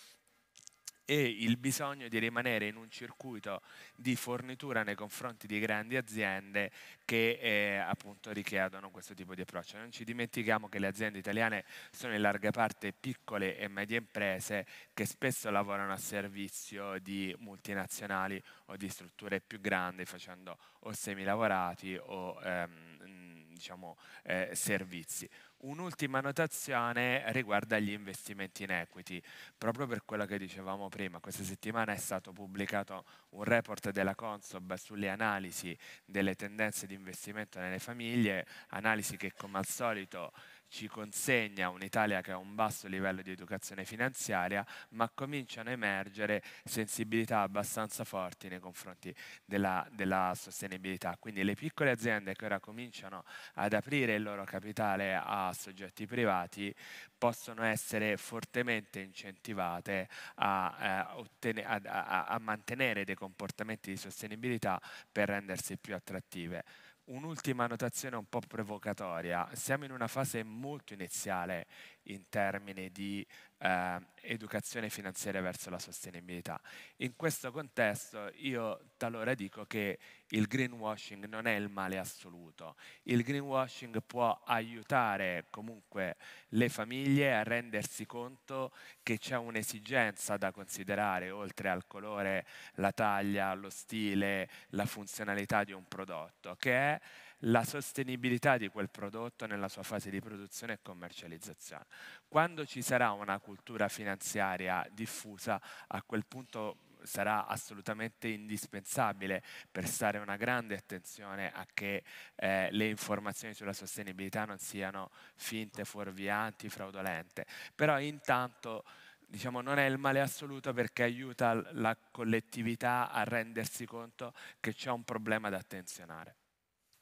e il bisogno di rimanere in un circuito di fornitura nei confronti di grandi aziende che eh, appunto richiedono questo tipo di approccio. Non ci dimentichiamo che le aziende italiane sono in larga parte piccole e medie imprese che spesso lavorano a servizio di multinazionali o di strutture più grandi facendo o semilavorati o ehm, diciamo, eh, servizi. Un'ultima notazione riguarda gli investimenti in equity. Proprio per quello che dicevamo prima, questa settimana è stato pubblicato un report della Consob sulle analisi delle tendenze di investimento nelle famiglie, analisi che come al solito ci consegna un'Italia che ha un basso livello di educazione finanziaria, ma cominciano a emergere sensibilità abbastanza forti nei confronti della, della sostenibilità. Quindi le piccole aziende che ora cominciano ad aprire il loro capitale a soggetti privati possono essere fortemente incentivate a, eh, ottene, a, a, a mantenere dei comportamenti di sostenibilità per rendersi più attrattive. Un'ultima notazione un po' provocatoria, siamo in una fase molto iniziale in termini di eh, educazione finanziaria verso la sostenibilità. In questo contesto io talora dico che il greenwashing non è il male assoluto, il greenwashing può aiutare comunque le famiglie a rendersi conto che c'è un'esigenza da considerare oltre al colore, la taglia, lo stile, la funzionalità di un prodotto, che è la sostenibilità di quel prodotto nella sua fase di produzione e commercializzazione. Quando ci sarà una cultura finanziaria diffusa, a quel punto sarà assolutamente indispensabile prestare una grande attenzione a che eh, le informazioni sulla sostenibilità non siano finte, fuorvianti, fraudolente. Però intanto diciamo, non è il male assoluto perché aiuta la collettività a rendersi conto che c'è un problema da attenzionare.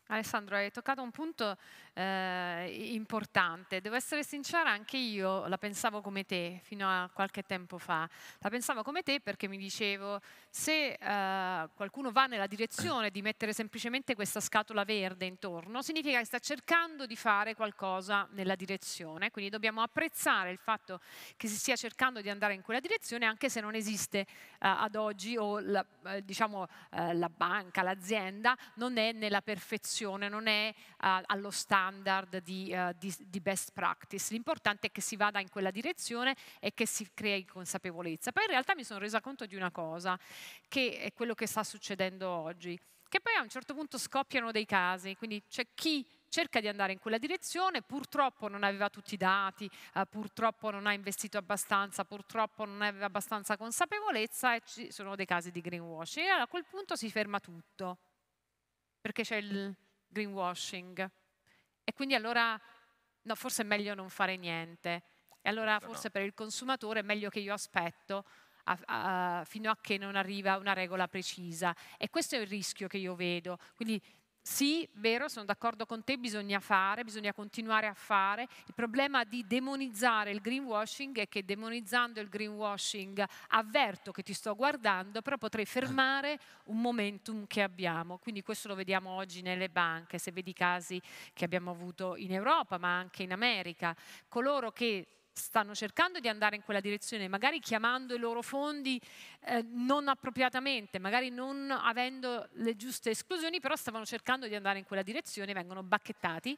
Alessandro, hai toccato un punto eh, importante. Devo essere sincera, anche io la pensavo come te fino a qualche tempo fa. La pensavo come te perché mi dicevo, se eh, qualcuno va nella direzione di mettere semplicemente questa scatola verde intorno, significa che sta cercando di fare qualcosa nella direzione. Quindi dobbiamo apprezzare il fatto che si stia cercando di andare in quella direzione, anche se non esiste eh, ad oggi o la, eh, diciamo, eh, la banca, l'azienda non è nella perfezione soluzione non è uh, allo standard di, uh, di, di best practice, l'importante è che si vada in quella direzione e che si crei consapevolezza. Poi in realtà mi sono resa conto di una cosa, che è quello che sta succedendo oggi, che poi a un certo punto scoppiano dei casi, quindi c'è chi cerca di andare in quella direzione, purtroppo non aveva tutti i dati, eh, purtroppo non ha investito abbastanza, purtroppo non aveva abbastanza consapevolezza e ci sono dei casi di greenwashing. E allora a quel punto si ferma tutto, perché c'è il, greenwashing. E quindi allora no, forse è meglio non fare niente. E allora forse no. per il consumatore è meglio che io aspetto a, a, fino a che non arriva una regola precisa. E questo è il rischio che io vedo. Quindi sì, vero, sono d'accordo con te, bisogna fare, bisogna continuare a fare. Il problema di demonizzare il greenwashing è che demonizzando il greenwashing avverto che ti sto guardando, però potrei eh. fermare un momentum che abbiamo. Quindi questo lo vediamo oggi nelle banche, se vedi i casi che abbiamo avuto in Europa, ma anche in America. Coloro che stanno cercando di andare in quella direzione, magari chiamando i loro fondi eh, non appropriatamente, magari non avendo le giuste esclusioni, però stavano cercando di andare in quella direzione, vengono bacchettati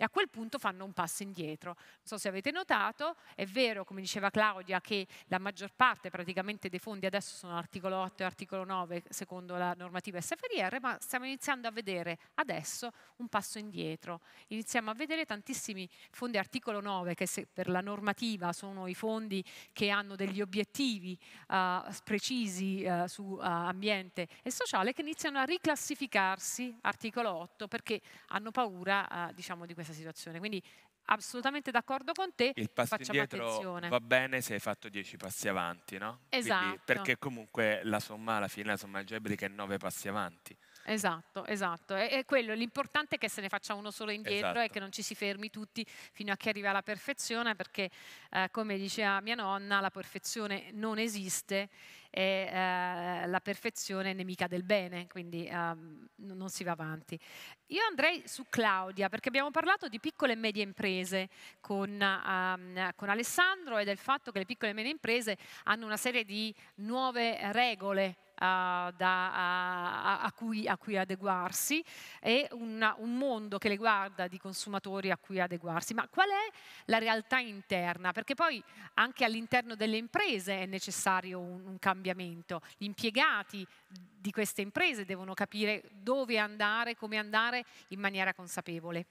e a quel punto fanno un passo indietro. Non so se avete notato, è vero, come diceva Claudia, che la maggior parte praticamente dei fondi adesso sono articolo 8 e articolo 9 secondo la normativa SFDR, ma stiamo iniziando a vedere adesso un passo indietro. Iniziamo a vedere tantissimi fondi articolo 9 che per la normativa sono i fondi che hanno degli obiettivi uh, precisi uh, su uh, ambiente e sociale che iniziano a riclassificarsi articolo 8 perché hanno paura diciamo, di questa questa situazione. Quindi assolutamente d'accordo con te. Il passo Facciamo indietro attenzione. va bene se hai fatto 10 passi avanti, no? Esatto. Quindi, perché comunque la somma alla fine, la somma algebrica è 9 passi avanti. Esatto, esatto. E, e quello, l'importante è che se ne faccia uno solo indietro esatto. e che non ci si fermi tutti fino a che arriva alla perfezione, perché eh, come diceva mia nonna, la perfezione non esiste e eh, la perfezione è nemica del bene, quindi um, non si va avanti. Io andrei su Claudia, perché abbiamo parlato di piccole e medie imprese con, um, con Alessandro e del fatto che le piccole e medie imprese hanno una serie di nuove regole eh, da, a, a, cui, a, cui, adeguarsi e una, un mondo che le guarda di consumatori a cui adeguarsi. Ma qual è la realtà interna? Perché poi anche all'interno delle imprese è necessario un, un cambiamento. Gli impiegati di queste imprese devono capire dove andare, come andare in maniera consapevole.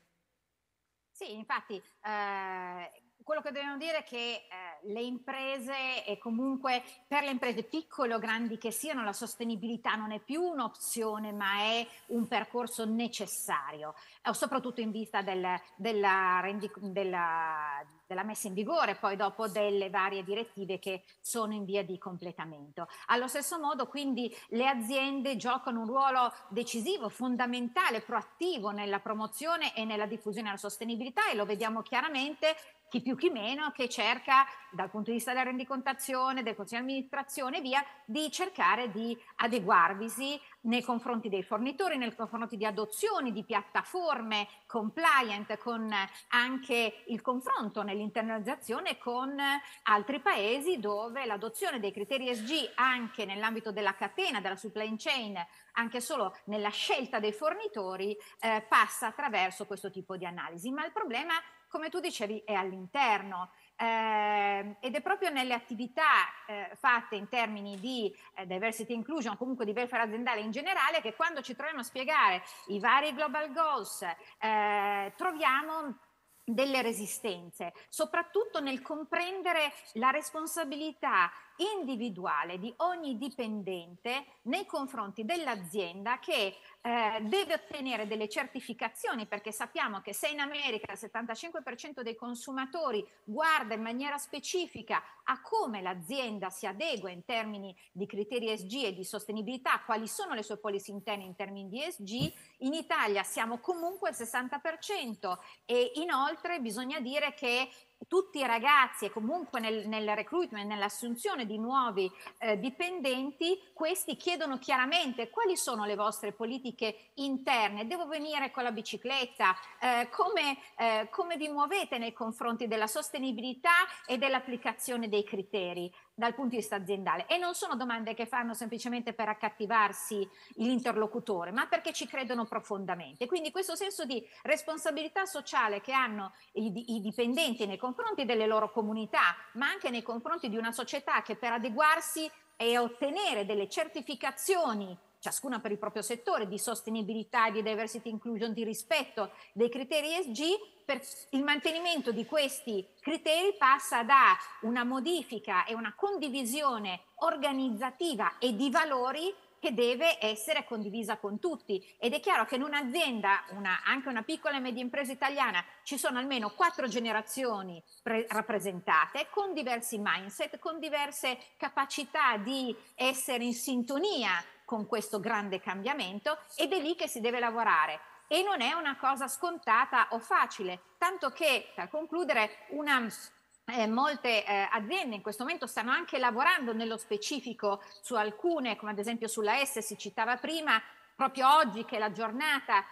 Sì, infatti eh, quello che dobbiamo dire è che eh, le imprese e comunque per le imprese piccole o grandi che siano la sostenibilità non è più un'opzione ma è un percorso necessario, eh, soprattutto in vista del, della, della, della messa in vigore poi dopo delle varie direttive che sono in via di completamento. Allo stesso modo quindi le aziende giocano un ruolo decisivo, fondamentale, proattivo nella promozione e nella diffusione della sostenibilità e lo vediamo chiaramente chi più chi meno, che cerca dal punto di vista della rendicontazione, del consiglio di amministrazione e via, di cercare di adeguarvisi nei confronti dei fornitori, nei confronti di adozioni, di piattaforme compliant, con anche il confronto nell'internalizzazione con altri paesi dove l'adozione dei criteri SG anche nell'ambito della catena, della supply chain, anche solo nella scelta dei fornitori, eh, passa attraverso questo tipo di analisi. Ma il problema come tu dicevi, è all'interno. Eh, ed è proprio nelle attività eh, fatte in termini di eh, diversity inclusion, comunque di welfare aziendale in generale, che quando ci troviamo a spiegare i vari global goals, eh, troviamo delle resistenze, soprattutto nel comprendere la responsabilità individuale di ogni dipendente nei confronti dell'azienda che eh, deve ottenere delle certificazioni perché sappiamo che se in America il 75% dei consumatori guarda in maniera specifica a come l'azienda si adegua in termini di criteri ESG e di sostenibilità, quali sono le sue policy interne in termini di ESG, in Italia siamo comunque al 60% e inoltre bisogna dire che tutti i ragazzi e comunque nel, nel recruitment, nell'assunzione di nuovi eh, dipendenti, questi chiedono chiaramente quali sono le vostre politiche interne, devo venire con la bicicletta, eh, come, eh, come vi muovete nei confronti della sostenibilità e dell'applicazione dei criteri dal punto di vista aziendale e non sono domande che fanno semplicemente per accattivarsi l'interlocutore, ma perché ci credono profondamente. Quindi questo senso di responsabilità sociale che hanno i, i dipendenti nei confronti delle loro comunità, ma anche nei confronti di una società che per adeguarsi e ottenere delle certificazioni ciascuna per il proprio settore, di sostenibilità, di diversity inclusion, di rispetto dei criteri ESG, per il mantenimento di questi criteri passa da una modifica e una condivisione organizzativa e di valori che deve essere condivisa con tutti. Ed è chiaro che in un'azienda, una, anche una piccola e media impresa italiana, ci sono almeno quattro generazioni pre- rappresentate con diversi mindset, con diverse capacità di essere in sintonia con questo grande cambiamento ed è lì che si deve lavorare. E non è una cosa scontata o facile, tanto che, per concludere, una eh, molte eh, aziende in questo momento stanno anche lavorando nello specifico su alcune, come ad esempio sulla S si citava prima, proprio oggi che è la giornata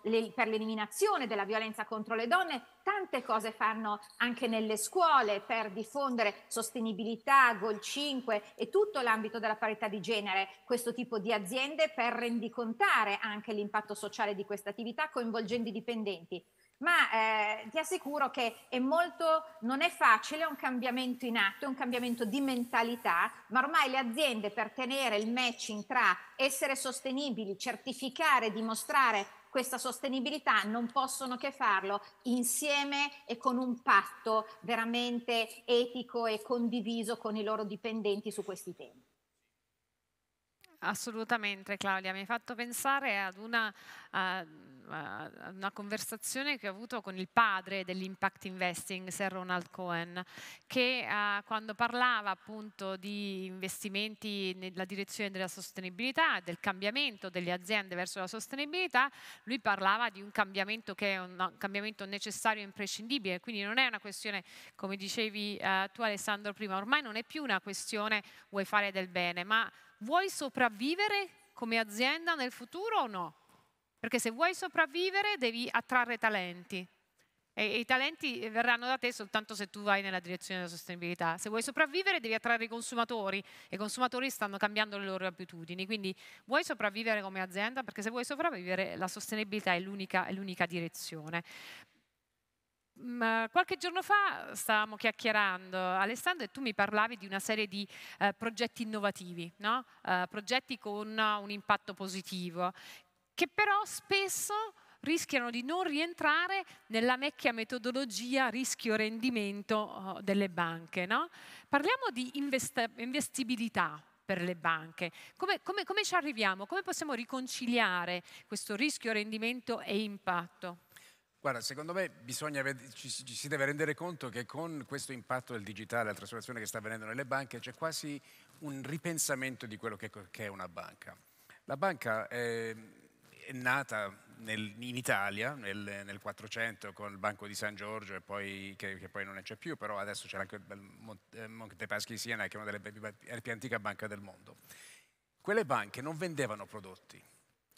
le, per l'eliminazione della violenza contro le donne, tante cose fanno anche nelle scuole per diffondere sostenibilità, Gol 5 e tutto l'ambito della parità di genere, questo tipo di aziende per rendicontare anche l'impatto sociale di questa attività coinvolgendo i dipendenti ma eh, ti assicuro che è molto, non è facile, è un cambiamento in atto, è un cambiamento di mentalità, ma ormai le aziende per tenere il matching tra essere sostenibili, certificare, dimostrare questa sostenibilità non possono che farlo insieme e con un patto veramente etico e condiviso con i loro dipendenti su questi temi. Assolutamente Claudia, mi hai fatto pensare ad una a, a una conversazione che ho avuto con il padre dell'impact investing, Sir Ronald Cohen, che a, eh, quando parlava appunto di investimenti nella direzione della sostenibilità, del cambiamento delle aziende verso la sostenibilità, lui parlava di un cambiamento che è un, cambiamento necessario e imprescindibile, quindi non è una questione, come dicevi eh, tu Alessandro prima, ormai non è più una questione vuoi fare del bene, ma vuoi sopravvivere come azienda nel futuro o no? Perché se vuoi sopravvivere devi attrarre talenti. E, i talenti eh, verranno da te soltanto se tu vai nella direzione della sostenibilità. Se vuoi sopravvivere devi attrarre i consumatori e i consumatori stanno cambiando le loro abitudini. Quindi vuoi sopravvivere come azienda? Perché se vuoi sopravvivere la sostenibilità è l'unica direzione. Mm, qualche giorno fa stavamo chiacchierando, Alessandro, e tu mi parlavi di una serie di eh, progetti innovativi, no? eh, progetti con un impatto positivo, che però spesso rischiano di non rientrare nella vecchia metodologia rischio-rendimento oh, delle banche. No? Parliamo di investibilità per le banche. Come, come, come ci arriviamo? Come possiamo riconciliare questo rischio-rendimento e impatto? Guarda, secondo me bisogna, ci, ci, si deve rendere conto che con questo impatto del digitale, la trasformazione che sta avvenendo nelle banche, c'è quasi un ripensamento di quello che, che è una banca. La banca è è nata nel, in Italia nel, 400 con il Banco di San Giorgio poi, che, che, poi non c'è più, però adesso c'è anche il Monte eh, Paschi di Siena che è una delle più antiche banche del mondo. Quelle banche non vendevano prodotti,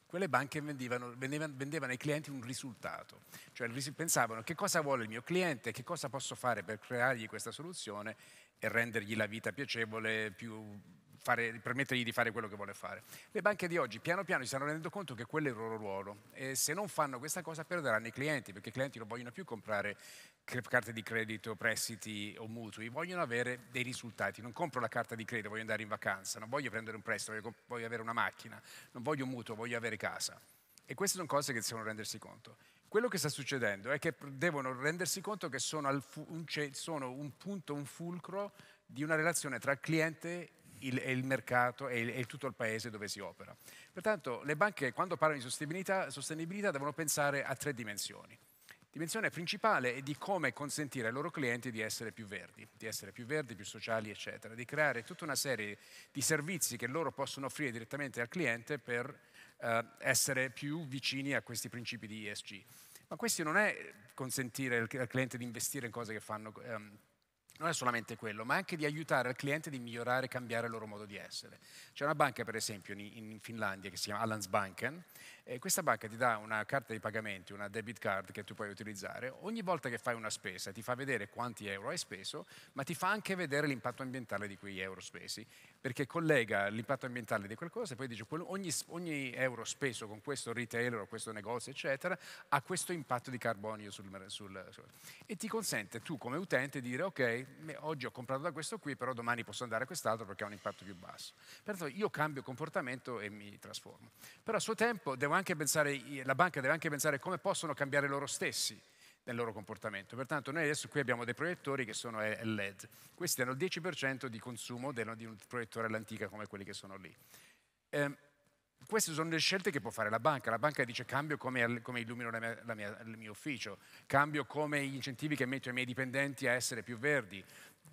quelle banche vendevano, vendevano, vendevano, ai clienti un risultato, cioè pensavano che cosa vuole il mio cliente, che cosa posso fare per creargli questa soluzione e rendergli la vita piacevole, più fare, permettergli di fare quello che vuole fare. Le banche di oggi piano piano si stanno rendendo conto che quello è il loro ruolo e se non fanno questa cosa perderanno i clienti perché i clienti non vogliono più comprare carte di credito, prestiti o mutui, vogliono avere dei risultati. Non compro la carta di credito, voglio andare in vacanza, non voglio prendere un prestito, voglio, voglio avere una macchina, non voglio un mutuo, voglio avere casa. E queste sono cose che devono rendersi conto. Quello che sta succedendo è che devono rendersi conto che sono, un, sono un punto, un fulcro di una relazione tra cliente il, e il mercato e, il, tutto il paese dove si opera. Pertanto le banche quando parlano di sostenibilità, sostenibilità devono pensare a tre dimensioni. Dimensione principale è di come consentire ai loro clienti di essere più verdi, di essere più verdi, più sociali, eccetera, di creare tutta una serie di servizi che loro possono offrire direttamente al cliente per eh, essere più vicini a questi principi di ESG. Ma questo non è consentire al cliente di investire in cose che fanno ehm, non è solamente quello, ma anche di aiutare il cliente di migliorare e cambiare il loro modo di essere. C'è una banca, per esempio, in, Finlandia che si chiama Allansbanken, e questa banca ti dà una carta di pagamenti, una debit card che tu puoi utilizzare. Ogni volta che fai una spesa ti fa vedere quanti euro hai speso, ma ti fa anche vedere l'impatto ambientale di quegli euro spesi, perché collega l'impatto ambientale di qualcosa e poi dice ogni, ogni euro speso con questo retailer o questo negozio, eccetera, ha questo impatto di carbonio sul, sul, sul. e ti consente tu come utente di dire ok, oggi ho comprato da questo qui, però domani posso andare a quest'altro perché ha un impatto più basso. Pertanto io cambio comportamento e mi trasformo. Però a suo tempo pensare, la banca deve anche pensare come possono cambiare loro stessi nel loro comportamento. Pertanto noi adesso qui abbiamo dei proiettori che sono eh, LED. Questi hanno il 10% di consumo di un proiettore all'antica come quelli che sono lì. Eh, queste sono le scelte che può fare la banca. La banca dice cambio come, come illumino la mia, la mia, il mio ufficio, cambio come gli incentivi che metto ai miei dipendenti a essere più verdi,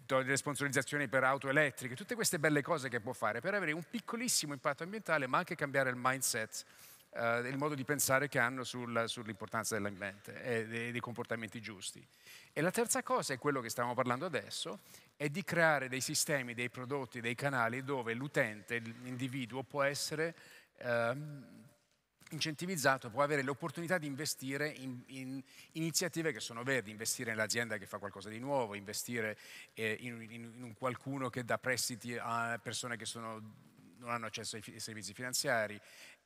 do delle sponsorizzazioni per auto elettriche, tutte queste belle cose che può fare per avere un piccolissimo impatto ambientale, ma anche cambiare il mindset, eh, il modo di pensare che hanno sul, sull'importanza dell'ambiente e dei, dei comportamenti giusti. E la terza cosa è quello che stiamo parlando adesso, è di creare dei sistemi, dei prodotti, dei canali dove l'utente, l'individuo può essere eh, incentivizzato può avere l'opportunità di investire in, in, iniziative che sono verdi, investire nell'azienda che fa qualcosa di nuovo, investire eh, in, in, qualcuno che dà prestiti a persone che sono, non hanno accesso ai, fi- ai servizi finanziari,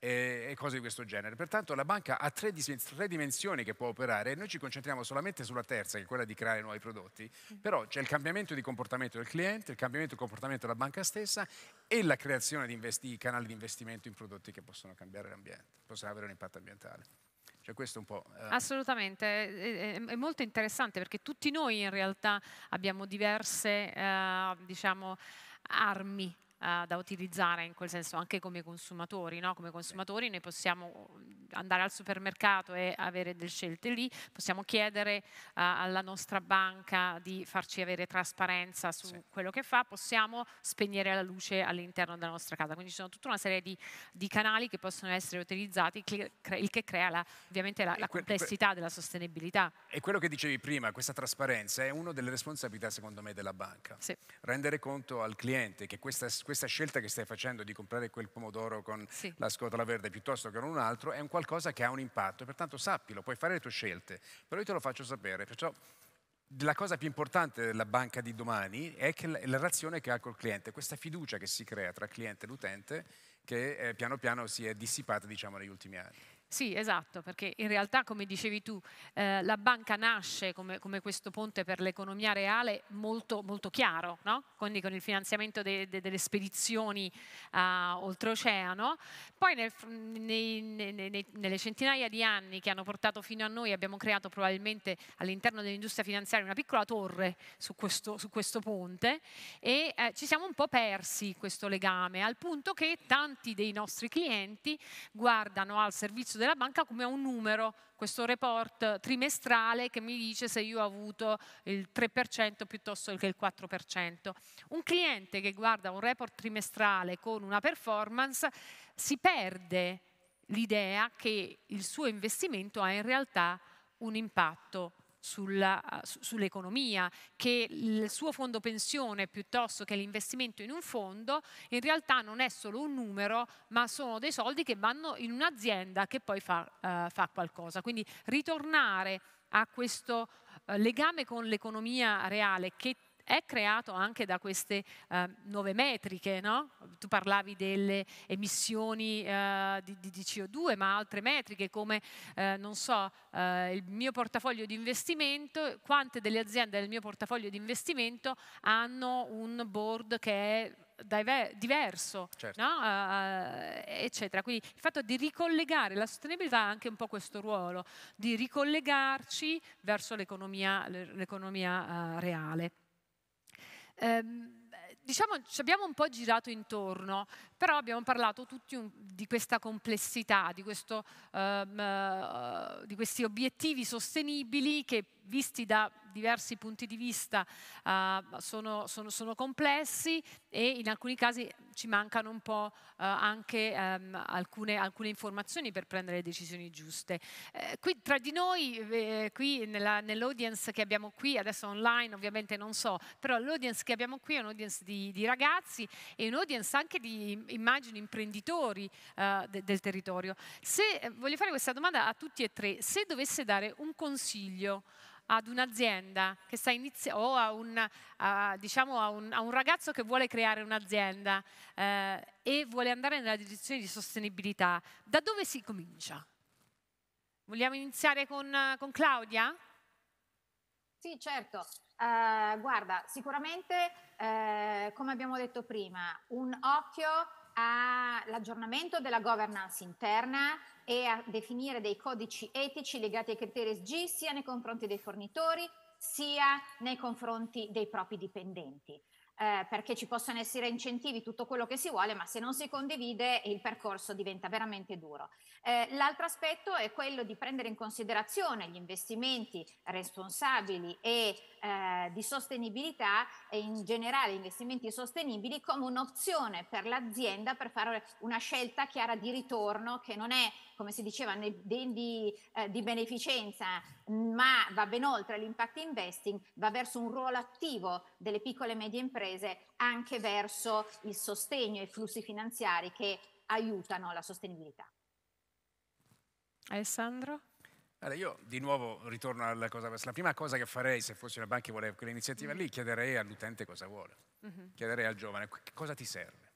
e, cose di questo genere. Pertanto la banca ha tre, tre, dimensioni che può operare e noi ci concentriamo solamente sulla terza, che è quella di creare nuovi prodotti, mm. però c'è il cambiamento di comportamento del cliente, il cambiamento di comportamento della banca stessa e la creazione di, di canali di investimento in prodotti che possono cambiare l'ambiente, possono avere un impatto ambientale. Cioè questo un po'. Eh. Assolutamente, è, è, molto interessante perché tutti noi in realtà abbiamo diverse, eh, diciamo, armi eh, da utilizzare in quel senso anche come consumatori. No? Come consumatori noi possiamo eh, andare al supermercato e avere delle scelte lì, possiamo chiedere uh, alla nostra banca di farci avere trasparenza su sì. quello che fa, possiamo spegnere la luce all'interno della nostra casa. Quindi ci sono tutta una serie di, di canali che possono essere utilizzati, il che crea la, ovviamente la, la complessità della sostenibilità. E quello che dicevi prima, questa trasparenza è una delle responsabilità secondo me della banca. Sì. Rendere conto al cliente che questa, è questa scelta che stai facendo di comprare quel pomodoro con sì. la scotola verde piuttosto che con un altro è un qualcosa che ha un impatto, pertanto sappilo, puoi fare le tue scelte, però io te lo faccio sapere, perciò la cosa più importante della banca di domani è la, la relazione che ha col cliente, questa fiducia che si crea tra cliente e l'utente che eh, piano piano si è dissipata diciamo negli ultimi anni. Sì, esatto, perché in realtà, come dicevi tu, eh, la banca nasce come, come questo ponte per l'economia reale molto, molto chiaro, no? quindi con il finanziamento de, de, delle spedizioni uh, oltreoceano. Poi nel, nei, nei, nei, nelle centinaia di anni che hanno portato fino a noi abbiamo creato probabilmente all'interno dell'industria finanziaria una piccola torre su questo, su questo ponte e eh, ci siamo un po' persi questo legame, al punto che tanti dei nostri clienti guardano al servizio della banca come un numero, questo report trimestrale che mi dice se io ho avuto il 3% piuttosto che il 4%. Un cliente che guarda un report trimestrale con una performance si perde l'idea che il suo investimento ha in realtà un impatto sull'economia, che il suo fondo pensione piuttosto che l'investimento in un fondo in realtà non è solo un numero, ma sono dei soldi che vanno in un'azienda che poi fa, uh, fa, qualcosa. Quindi ritornare a questo uh, legame con l'economia reale che è creato anche da queste eh, nuove metriche, no? tu parlavi delle emissioni eh, di, di, CO2, ma altre metriche come, eh, non so, eh, il mio portafoglio di investimento, quante delle aziende del mio portafoglio di investimento hanno un board che è diverso, certo. no? uh, eccetera. Quindi il fatto di ricollegare la sostenibilità ha anche un po' questo ruolo, di ricollegarci verso l'economia, l'economia uh, reale. Ehm, diciamo ci abbiamo un po' girato intorno però abbiamo parlato tutti un, di questa complessità, di, questo, um, di, questi obiettivi sostenibili che visti da diversi punti di vista uh, sono, sono, sono, complessi e in alcuni casi ci mancano un po' uh, anche um, alcune, alcune, informazioni per prendere le decisioni giuste. Eh, qui tra di noi, eh, qui nell'audience che abbiamo qui, adesso online ovviamente non so, però l'audience che abbiamo qui è un'audience di, di ragazzi e un'audience anche di immagino imprenditori uh, de del territorio. Se, eh, voglio fare questa domanda a tutti e tre, se dovesse dare un consiglio ad un'azienda che sta iniziando o a un, a, diciamo a, un, a un, ragazzo che vuole creare un'azienda eh, e vuole andare nella direzione di sostenibilità, da dove si comincia? Vogliamo iniziare con, con Claudia? Sì, certo. Uh, guarda, sicuramente, uh, come abbiamo detto prima, un occhio all'aggiornamento della governance interna e a definire dei codici etici legati ai criteri SG sia nei confronti dei fornitori sia nei confronti dei propri dipendenti. Eh, perché ci possono essere incentivi, tutto quello che si vuole, ma se non si condivide il percorso diventa veramente duro. Eh, l'altro aspetto è quello di prendere in considerazione gli investimenti responsabili e eh, di sostenibilità e in generale investimenti sostenibili come un'opzione per l'azienda per fare una scelta chiara di ritorno che non è, come si diceva, né di, eh, di beneficenza, ma va ben oltre l'impact investing, va verso un ruolo attivo delle piccole e medie imprese anche verso il sostegno e i flussi finanziari che aiutano la sostenibilità. Alessandro? Allora io di nuovo ritorno alla cosa, la prima cosa che farei se fossi una banca e volevo quell'iniziativa mm. lì, mm-hmm. chiederei all'utente cosa vuole, mm-hmm. chiederei al giovane cosa ti serve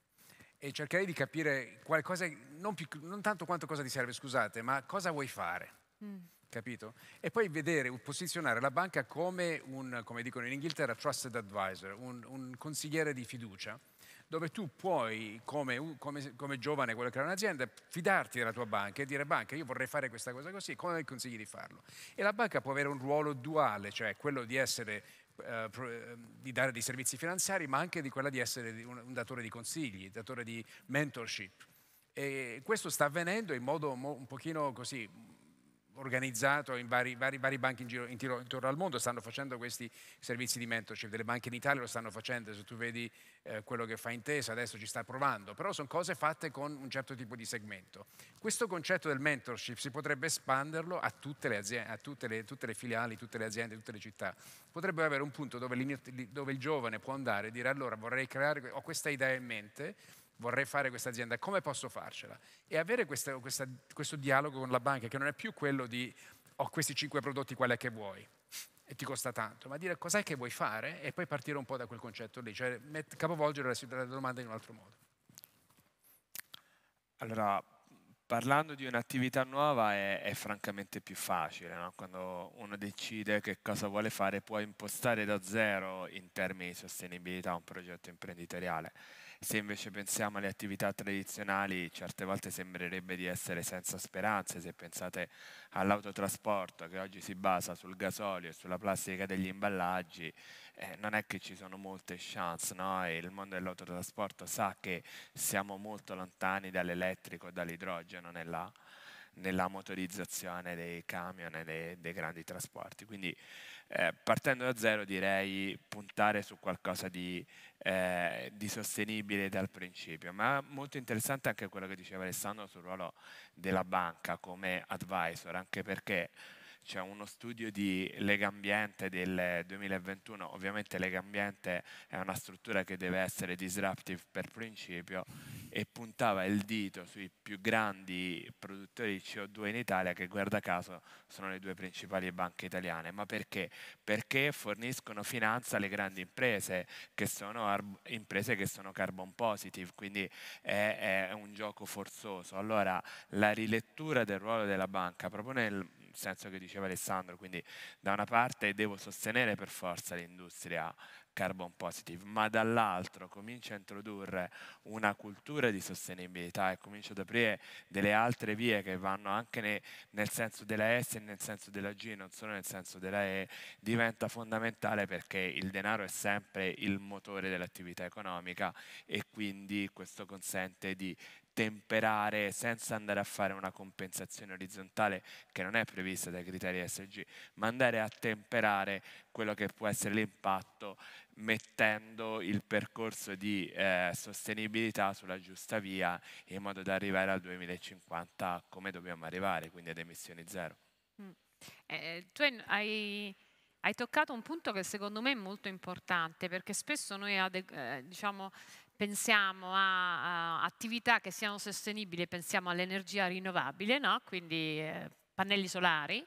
e cercherei di capire qualcosa, non, più, non tanto quanto cosa ti serve, scusate, ma cosa vuoi fare. Mm capito? E poi vedere, posizionare la banca come un, come dicono in Inghilterra, trusted advisor, un, un consigliere di fiducia, dove tu puoi, come, come, come giovane, quello che era un'azienda, fidarti della tua banca e dire banca, io vorrei fare questa cosa così, come mi consigli di farlo? E la banca può avere un ruolo duale, cioè quello di essere eh, ehm, di dare dei servizi finanziari, ma anche di quella di essere un, datore di consigli, datore di mentorship. E questo sta avvenendo in modo un pochino così organizzato in vari, vari, vari banchi in giro, in tiro, intorno al mondo, stanno facendo questi servizi di mentorship, delle banche in Italia lo stanno facendo, se tu vedi eh, quello che fa Intesa adesso ci sta provando, però sono cose fatte con un certo tipo di segmento. Questo concetto del mentorship si potrebbe espanderlo a tutte le, aziende, a tutte le, tutte le filiali, tutte le aziende, tutte le città. Potrebbe avere un punto dove, dove il giovane può andare e dire allora vorrei creare, ho questa idea in mente, vorrei fare questa azienda, come posso farcela? E avere questa, questa, questo dialogo con la banca, che non è più quello di ho questi cinque prodotti, qual è che vuoi? E ti costa tanto, ma dire cos'è che vuoi fare e poi partire un po' da quel concetto lì, cioè met- capovolgere la domanda in un altro modo. Allora, parlando di un'attività nuova è, è francamente più facile, no? quando uno decide che cosa vuole fare può impostare da zero in termini di sostenibilità un progetto imprenditoriale se invece pensiamo alle attività tradizionali, certe volte sembrerebbe di essere senza speranze. Se pensate all'autotrasporto che oggi si basa sul gasolio e sulla plastica degli imballaggi, eh, non è che ci sono molte chance. No? il mondo dell'autotrasporto sa che siamo molto lontani dall'elettrico, e dall'idrogeno nella, nella motorizzazione dei camion e dei, dei grandi trasporti. Quindi eh, partendo da zero direi puntare su qualcosa di, eh, di, sostenibile dal principio, ma molto interessante anche quello che diceva Alessandro sul ruolo della banca come advisor, anche perché c'è uno studio di Lega Ambiente del 2021, ovviamente Lega Ambiente è una struttura che deve essere disruptive per principio e puntava il dito sui più grandi produttori di CO2 in Italia che guarda caso sono le due principali banche italiane, ma perché? Perché forniscono finanza alle grandi imprese che sono imprese che sono carbon positive, quindi è, è un gioco forzoso. Allora la rilettura del ruolo della banca proprio nel senso che diceva Alessandro, quindi da una parte devo sostenere per forza l'industria carbon positive, ma dall'altro comincio a introdurre una cultura di sostenibilità e comincio ad aprire delle altre vie che vanno anche ne, nel senso della S e nel senso della G, non solo nel senso della E, diventa fondamentale perché il denaro è sempre il motore dell'attività economica e quindi questo consente di temperare senza andare a fare una compensazione orizzontale che non è prevista dai criteri ESG, ma andare a temperare quello che può essere l'impatto mettendo il percorso di eh, sostenibilità sulla giusta via in modo da arrivare al 2050 come dobbiamo arrivare, quindi ad emissioni zero. Mm. Eh, eh tu hai, hai, toccato un punto che secondo me è molto importante perché spesso noi eh, diciamo, pensiamo a, a, attività che siano sostenibili, pensiamo all'energia rinnovabile, no? quindi eh, pannelli solari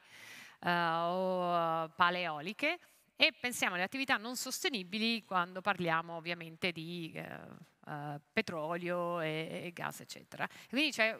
eh, o eh, pale eoliche, e pensiamo alle attività non sostenibili quando parliamo ovviamente di eh, eh petrolio e, e, gas, eccetera. Quindi c'è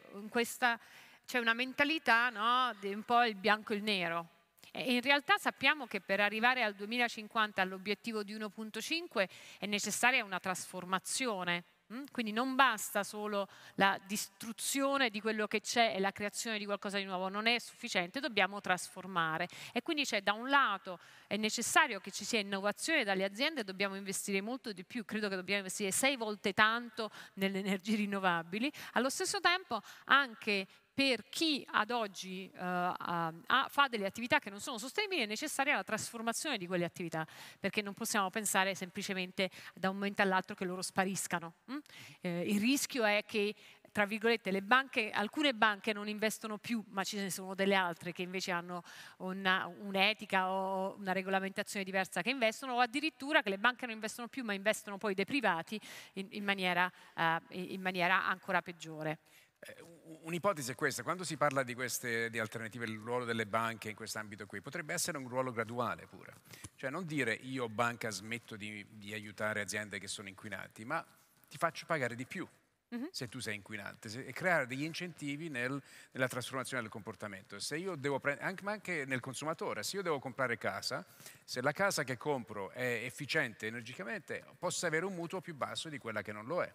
una mentalità no, di un po' il bianco e il nero, e in realtà sappiamo che per arrivare al 2050 all'obiettivo di 1.5 è necessaria una trasformazione mm? quindi non basta solo la distruzione di quello che c'è e la creazione di qualcosa di nuovo, non è sufficiente, dobbiamo trasformare. E quindi c'è da un lato è necessario che ci sia innovazione dalle aziende, dobbiamo investire molto di più, credo che dobbiamo investire sei volte tanto nelle energie rinnovabili, allo stesso tempo anche per chi ad oggi eh, ha, fa delle attività che non sono sostenibili è necessaria la trasformazione di quelle attività, perché non possiamo pensare semplicemente da un momento all'altro che loro spariscano. Hm? Eh, il rischio è che tra virgolette, le banche, alcune banche non investono più, ma ce ne sono delle altre che invece hanno un'etica o una regolamentazione diversa che investono, o addirittura che le banche non investono più, ma investono poi dei privati in, in, maniera, uh, in maniera, ancora peggiore. Eh, un'ipotesi è questa, quando si parla di, queste, di alternative, il ruolo delle banche in questo ambito qui, potrebbe essere un ruolo graduale pure, cioè non dire io banca smetto di, di aiutare aziende che sono inquinanti, ma ti faccio pagare di più mm -hmm. se tu sei inquinante se, e creare degli incentivi nel, nella trasformazione del comportamento. Prendere, anche, ma anche nel consumatore, se io devo comprare casa, se la casa che compro è efficiente energicamente, posso avere un mutuo più basso di quella che non lo è.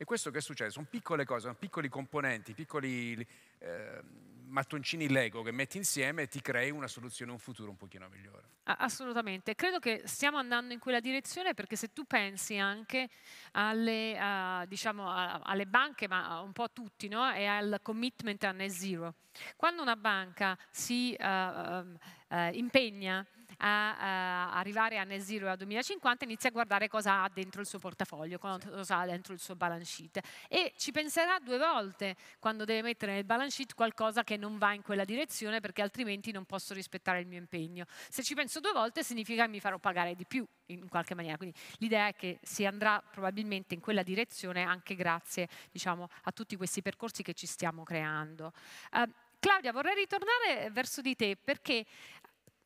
E questo che è successo? Sono piccole cose, sono piccoli componenti, piccoli eh, mattoncini Lego che metti insieme e ti crei una soluzione, un futuro un pochino migliore. Assolutamente, credo che stiamo andando in quella direzione perché se tu pensi anche alle, a, diciamo, a, alle banche, ma un po' a tutti, no? e al commitment a net zero, quando una banca si uh, uh, impegna a, a eh, arrivare a net zero al 2050 inizia a guardare cosa ha dentro il suo portafoglio, cosa ha dentro il suo balance sheet e ci penserà due volte quando deve mettere nel balance sheet qualcosa che non va in quella direzione perché altrimenti non posso rispettare il mio impegno. Se ci penso due volte significa che mi farò pagare di più in qualche maniera, quindi l'idea è che si andrà probabilmente in quella direzione anche grazie diciamo, a tutti questi percorsi che ci stiamo creando. Uh, Claudia, vorrei ritornare verso di te perché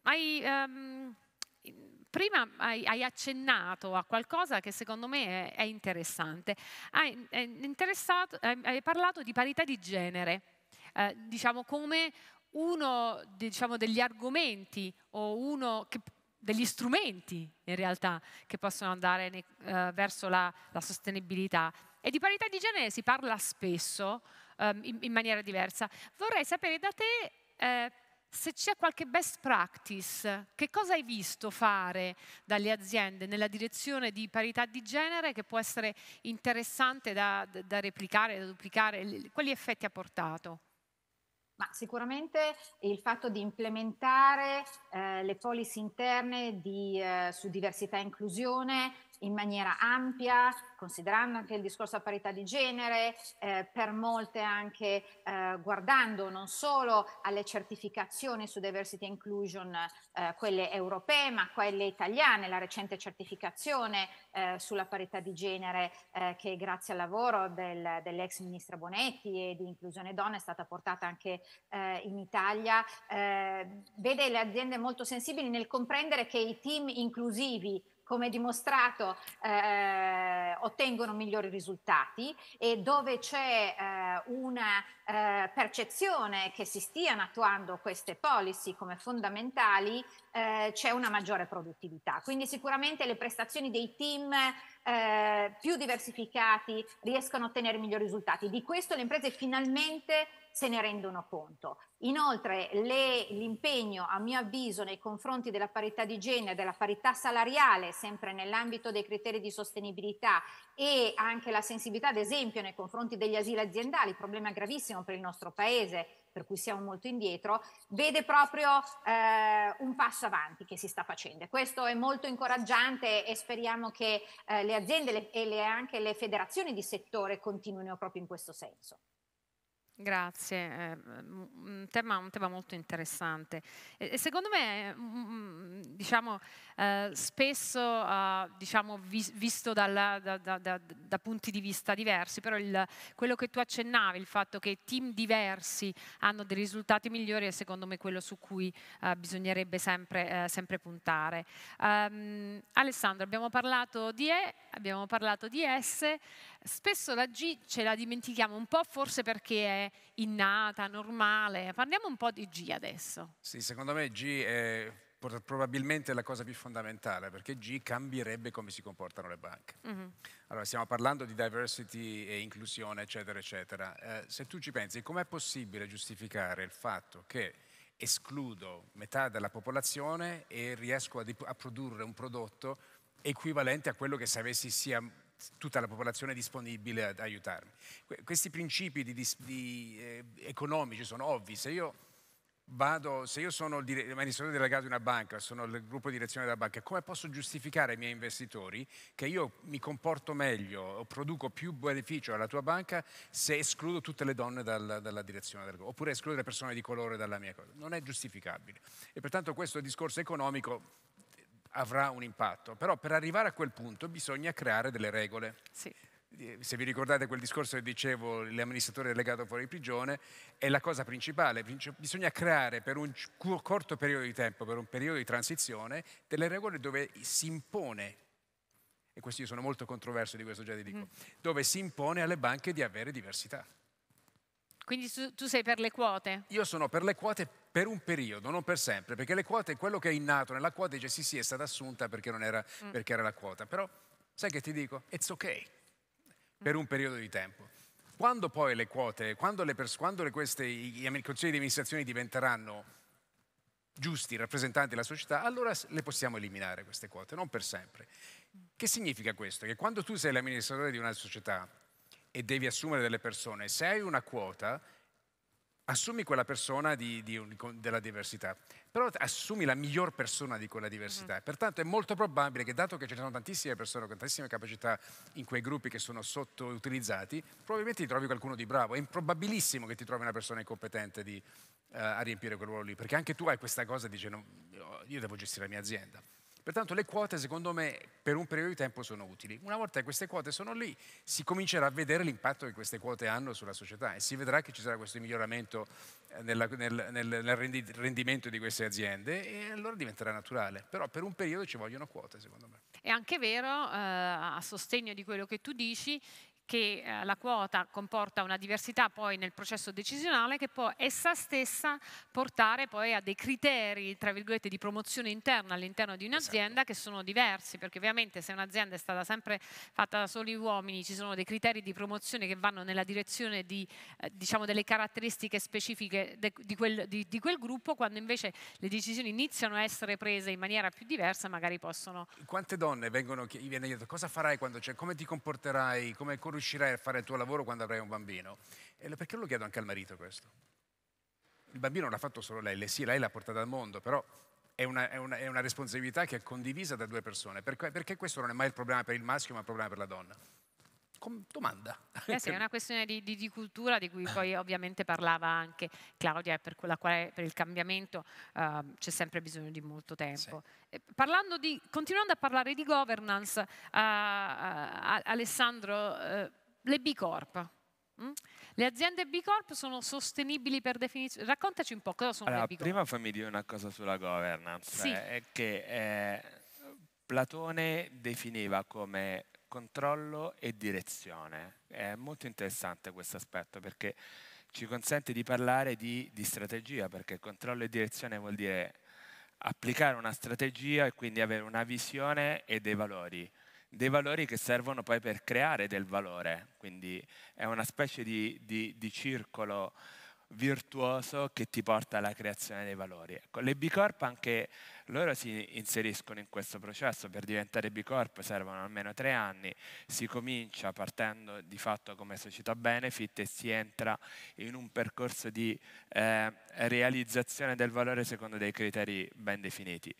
hai, um, prima hai, hai, accennato a qualcosa che secondo me è, è interessante. Hai, è hai, parlato di parità di genere, eh, diciamo come uno diciamo, degli argomenti o uno che, degli strumenti in realtà che possono andare ne, eh, verso la, la, sostenibilità. E di parità di genere si parla spesso eh, in, in, maniera diversa. Vorrei sapere da te eh, se c'è qualche best practice, che cosa hai visto fare dalle aziende nella direzione di parità di genere che può essere interessante da, da replicare, da duplicare, quali effetti ha portato? Ma sicuramente il fatto di implementare eh, le policy interne di, eh, su diversità e inclusione in maniera ampia, considerando anche il discorso a parità di genere, eh, per molte anche eh, guardando non solo alle certificazioni su diversity and inclusion, eh, quelle europee, ma quelle italiane, la recente certificazione eh, sulla parità di genere eh, che grazie al lavoro del, dell'ex ministra Bonetti e di inclusione donna è stata portata anche eh, in Italia, vede le aziende molto sensibili nel comprendere che i team inclusivi come dimostrato eh, ottengono migliori risultati e dove c'è eh, una eh, percezione che si stiano attuando queste policy come fondamentali eh, c'è una maggiore produttività. Quindi sicuramente le prestazioni dei team eh, più diversificati riescano a ottenere migliori risultati. Di questo le imprese finalmente se ne rendono conto. Inoltre le, l'impegno, a mio avviso, nei confronti della parità di genere, della parità salariale, sempre nell'ambito dei criteri di sostenibilità e anche la sensibilità, ad esempio, nei confronti degli asili aziendali, problema gravissimo per il nostro Paese, per cui siamo molto indietro, vede proprio eh, un passo avanti che si sta facendo. Questo è molto incoraggiante e speriamo che eh, le aziende le, e le, anche le federazioni di settore continuino proprio in questo senso. Grazie, ehm, un tema, un tema, molto interessante e, secondo me mm, diciamo, eh, spesso eh, diciamo, visto dalla, da, da, da, da, punti di vista diversi, però il, quello che tu accennavi, il fatto che team diversi hanno dei risultati migliori è secondo me quello su cui eh, bisognerebbe sempre, sempre puntare. Um, Alessandro, abbiamo parlato di E, abbiamo parlato di S, spesso la G ce la dimentichiamo un po' forse perché è innata, normale. Parliamo un po' di G adesso. Sì, secondo me G è probabilmente la cosa più fondamentale perché G cambierebbe come si comportano le banche. Mm -hmm. Allora stiamo parlando di diversity e inclusione eccetera eccetera. Eh, se tu ci pensi com'è possibile giustificare il fatto che escludo metà della popolazione e riesco a, a produrre un prodotto equivalente a quello che se avessi sia tutta la popolazione disponibile ad aiutarmi. Que- questi principi di dis- di, eh, economici sono ovvi, se io, vado, se io sono il dire- amministratore delegato di una banca, sono il gruppo di direzione della banca, come posso giustificare ai miei investitori che io mi comporto meglio o produco più beneficio alla tua banca se escludo tutte le donne dal- dalla direzione del gruppo, oppure escludo le persone di colore dalla mia cosa? Non è giustificabile. E pertanto questo discorso economico avrà un impatto, però per arrivare a quel punto bisogna creare delle regole. Sì. Eh, se vi ricordate quel discorso che dicevo, l'amministratore delegato fuori prigione, è la cosa principale, bisogna creare per un corto periodo di tempo, per un periodo di transizione, delle regole dove si impone e questo io sono molto controverso di questo già ti dico, mm. dove si impone alle banche di avere diversità. Quindi su, tu sei per le quote? Io sono per le quote per un periodo, non per sempre, perché le quote, quello che è innato nella quota dice sì sì è stata assunta perché, era, mm. perché era la quota, però sai che ti dico? It's ok, per un periodo di tempo. Quando poi le quote, quando, le pers- quando le queste, i, i consigli di amministrazione diventeranno giusti rappresentanti della società, allora le possiamo eliminare queste quote, non per sempre. Che significa questo? Che quando tu sei l'amministratore di una società e devi assumere delle persone. Se hai una quota, assumi quella persona di, di un, della diversità, però assumi la miglior persona di quella diversità. Mm. Pertanto è molto probabile che, dato che ci sono tantissime persone con tantissime capacità in quei gruppi che sono sottoutilizzati, probabilmente ti trovi qualcuno di bravo. È improbabilissimo che ti trovi una persona incompetente di, uh, a riempire quel ruolo lì, perché anche tu hai questa cosa di dire no, io devo gestire la mia azienda. Pertanto le quote, secondo me, per un periodo di tempo sono utili. Una volta che queste quote sono lì, si comincerà a vedere l'impatto che queste quote hanno sulla società e si vedrà che ci sarà questo miglioramento eh, nella, nel, nel, nel, rendimento di queste aziende e allora diventerà naturale. Però per un periodo ci vogliono quote, secondo me. È anche vero, eh, a sostegno di quello che tu dici, che eh, la quota comporta una diversità poi nel processo decisionale che può essa stessa portare poi a dei criteri tra virgolette di promozione interna all'interno di esatto. un'azienda esatto. che sono diversi perché ovviamente se un'azienda è stata sempre fatta da soli uomini ci sono dei criteri di promozione che vanno nella direzione di, eh, diciamo delle caratteristiche specifiche de, di, quel, di, di, quel, gruppo quando invece le decisioni iniziano a essere prese in maniera più diversa magari possono quante donne vengono viene chiesto cosa farai quando c'è come ti comporterai come riuscirai a fare il tuo lavoro quando avrai un bambino. E perché lo chiedo anche al marito questo? Il bambino l'ha fatto solo lei, sì, lei l'ha portata al mondo, però è una, è, una, è una, responsabilità che è condivisa da due persone, perché, perché questo non è mai il problema per il maschio, ma il problema per la donna domanda. Eh sì, è una questione di, di, di, cultura di cui poi ovviamente parlava anche Claudia e per, quale, per il cambiamento uh, c'è sempre bisogno di molto tempo. Sì. Di, continuando a parlare di governance, uh, uh, Alessandro, eh, le B Corp. Mm? Le aziende B Corp sono sostenibili per definizione? Raccontaci un po' cosa sono allora, le B Corp. Prima fammi dire una cosa sulla governance, sì. eh, che eh, Platone definiva come controllo e direzione. È molto interessante questo aspetto perché ci consente di parlare di, di, strategia, perché controllo e direzione vuol dire applicare una strategia e quindi avere una visione e dei valori, dei valori che servono poi per creare del valore, quindi è una specie di, di, di circolo virtuoso che ti porta alla creazione dei valori. Ecco, le B Corp anche loro si inseriscono in questo processo, per diventare B Corp servono almeno tre anni, si comincia partendo di fatto come società benefit e si entra in un percorso di eh, realizzazione del valore secondo dei criteri ben definiti.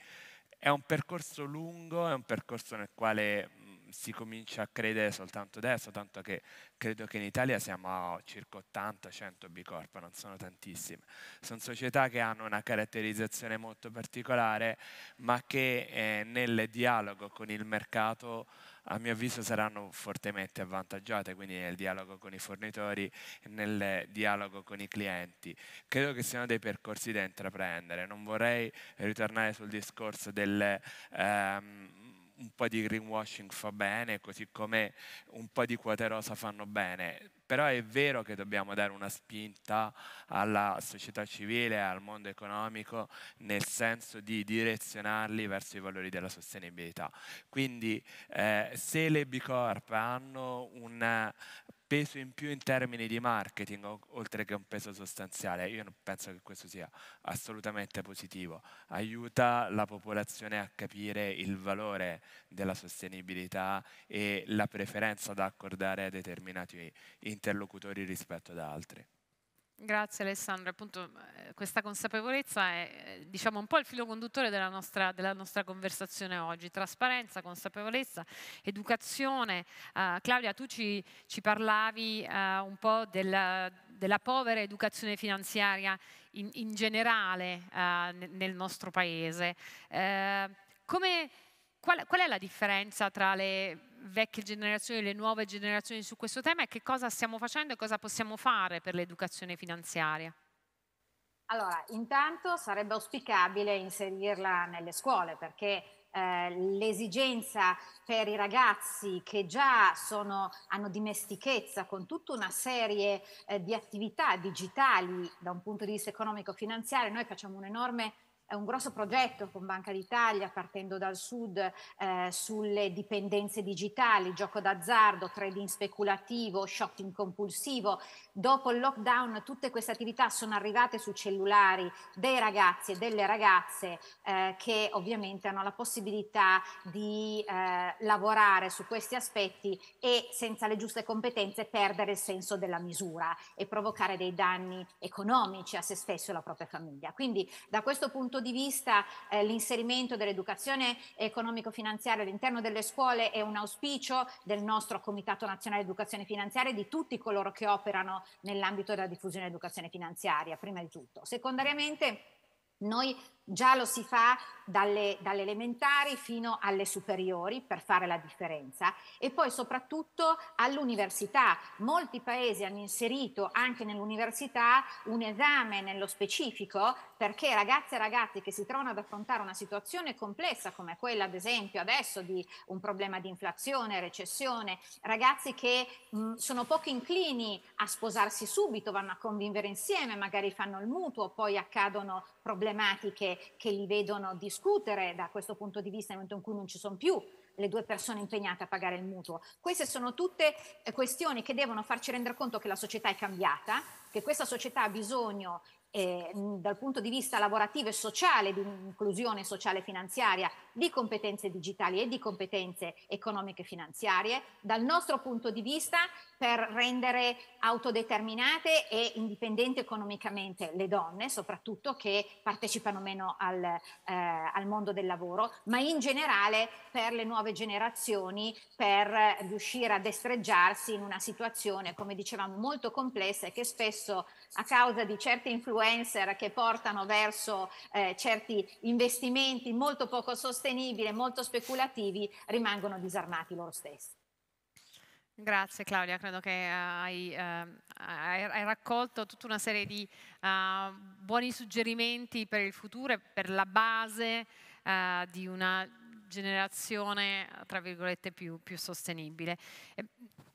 È un percorso lungo, è un percorso nel quale si comincia a credere soltanto adesso, tanto che credo che in Italia siamo a circa 80-100 B Corp, non sono tantissime. Sono società che hanno una caratterizzazione molto particolare, ma che eh, nel dialogo con il mercato a mio avviso saranno fortemente avvantaggiate, quindi nel dialogo con i fornitori, nel dialogo con i clienti. Credo che siano dei percorsi da intraprendere. Non vorrei ritornare sul discorso del... Ehm, un po' di greenwashing fa bene, così come un po' di quote rosa fanno bene, però è vero che dobbiamo dare una spinta alla società civile, al mondo economico, nel senso di direzionarli verso i valori della sostenibilità. Quindi eh, se le B Corp hanno un peso in più in termini di marketing, oltre che un peso sostanziale. Io penso che questo sia assolutamente positivo. Aiuta la popolazione a capire il valore della sostenibilità e la preferenza da accordare a determinati interlocutori rispetto ad altri. Grazie Alessandro, appunto eh, questa consapevolezza è eh, diciamo, un po' il filo conduttore della nostra, della nostra conversazione oggi, trasparenza, consapevolezza, educazione. Uh, Claudia, tu ci, ci parlavi uh, un po' della, della, povera educazione finanziaria in, in generale uh, nel nostro paese. Come, qual, qual è la differenza tra le vecchie generazioni e le nuove generazioni su questo tema e che cosa stiamo facendo e cosa possiamo fare per l'educazione finanziaria? Allora, intanto sarebbe auspicabile inserirla nelle scuole perché eh, l'esigenza per i ragazzi che già sono, hanno dimestichezza con tutta una serie eh, di attività digitali da un punto di vista economico-finanziario, noi facciamo un enorme un grosso progetto con Banca d'Italia partendo dal sud eh, sulle dipendenze digitali, gioco d'azzardo, trading speculativo, shopping compulsivo. Dopo il lockdown tutte queste attività sono arrivate su cellulari dei ragazzi e delle ragazze eh, che ovviamente hanno la possibilità di eh, lavorare su questi aspetti e senza le giuste competenze perdere il senso della misura e provocare dei danni economici a se stesso e alla propria famiglia. Quindi da questo punto di vista eh, l'inserimento dell'educazione economico-finanziaria all'interno delle scuole è un auspicio del nostro Comitato Nazionale Educazione Finanziaria e di tutti coloro che operano nell'ambito della diffusione dell'educazione finanziaria, prima di tutto. Secondariamente, noi Già lo si fa dalle, dalle, elementari fino alle superiori per fare la differenza e poi soprattutto all'università. Molti paesi hanno inserito anche nell'università un esame nello specifico perché ragazze e ragazzi che si trovano ad affrontare una situazione complessa come quella ad esempio adesso di un problema di inflazione, recessione, ragazzi che mh, sono poco inclini a sposarsi subito, vanno a convivere insieme, magari fanno il mutuo, poi accadono problematiche che li vedono discutere da questo punto di vista nel momento in cui non ci sono più le due persone impegnate a pagare il mutuo. Queste sono tutte eh, questioni che devono farci rendere conto che la società è cambiata, che questa società ha bisogno eh, dal punto di vista lavorativo e sociale, di inclusione sociale e finanziaria, di competenze digitali e di competenze economiche e finanziarie. Dal nostro punto di vista per rendere autodeterminate e indipendenti economicamente le donne, soprattutto che partecipano meno al, eh, al mondo del lavoro, ma in generale per le nuove generazioni, per riuscire a destreggiarsi in una situazione, come dicevamo, molto complessa e che spesso a causa di certi influencer che portano verso eh, certi investimenti molto poco sostenibili, molto speculativi, rimangono disarmati loro stessi. Grazie Claudia, credo che eh, hai, eh, hai, raccolto tutta una serie di eh, buoni suggerimenti per il futuro e per la base eh, di una generazione, tra virgolette, più, più sostenibile. E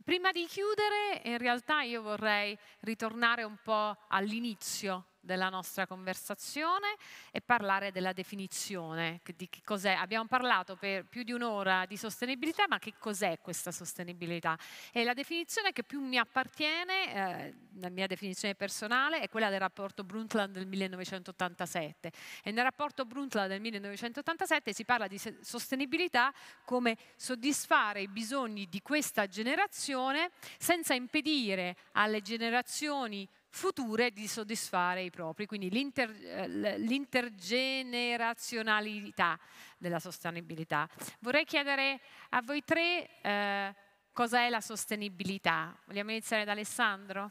prima di chiudere, in realtà io vorrei ritornare un po' all'inizio della nostra conversazione e parlare della definizione, di che cos'è. Abbiamo parlato per più di un'ora di sostenibilità, ma che cos'è questa sostenibilità? E la definizione che più mi appartiene, eh, la mia definizione personale, è quella del rapporto Brundtland del 1987. E nel rapporto Brundtland del 1987 si parla di sostenibilità come soddisfare i bisogni di questa generazione senza impedire alle generazioni future di soddisfare i propri, quindi l'inter, eh, l'intergenerazionalità della sostenibilità. Vorrei chiedere a voi tre eh, cosa è la sostenibilità. Vogliamo iniziare da Alessandro?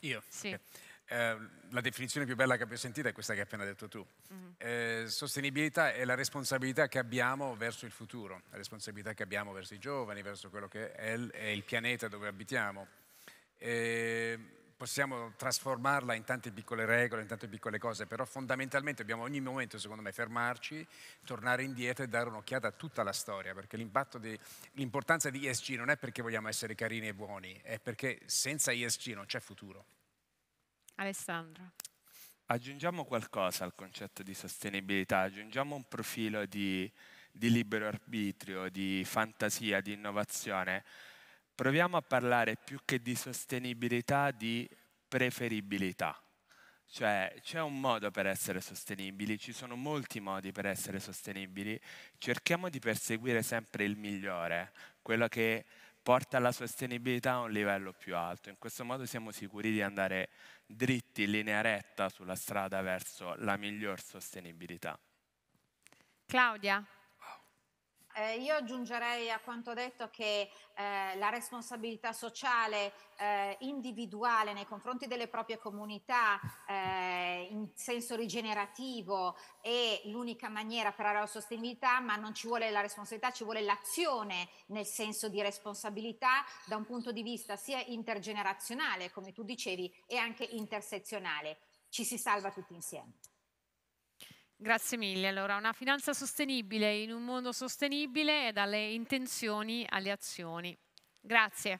Io? Sì. Okay. Eh, la definizione più bella che abbia sentito è questa che hai appena detto tu. Mm-hmm. Eh, sostenibilità è la responsabilità che abbiamo verso il futuro, la responsabilità che abbiamo verso i giovani, verso quello che è il, è il pianeta dove abitiamo. Eh, possiamo trasformarla in tante piccole regole, in tante piccole cose, però fondamentalmente dobbiamo ogni momento, secondo me, fermarci, tornare indietro e dare un'occhiata a tutta la storia, perché di, l'importanza di ESG non è perché vogliamo essere carini e buoni, è perché senza ESG non c'è futuro. Alessandro. Aggiungiamo qualcosa al concetto di sostenibilità, aggiungiamo un profilo di, di libero arbitrio, di fantasia, di innovazione proviamo a parlare più che di sostenibilità, di preferibilità. Cioè c'è un modo per essere sostenibili, ci sono molti modi per essere sostenibili, cerchiamo di perseguire sempre il migliore, quello che porta la sostenibilità a un livello più alto. In questo modo siamo sicuri di andare dritti, in linea retta sulla strada verso la miglior sostenibilità. Claudia, eh, io aggiungerei a quanto detto che eh, la responsabilità sociale eh, individuale nei confronti delle proprie comunità eh, in senso rigenerativo è l'unica maniera per arrivare alla sostenibilità, ma non ci vuole la responsabilità, ci vuole l'azione nel senso di responsabilità da un punto di vista sia intergenerazionale, come tu dicevi, e anche intersezionale. Ci si salva tutti insieme. Grazie mille. Allora, una finanza sostenibile in un mondo sostenibile è dalle intenzioni alle azioni. Grazie.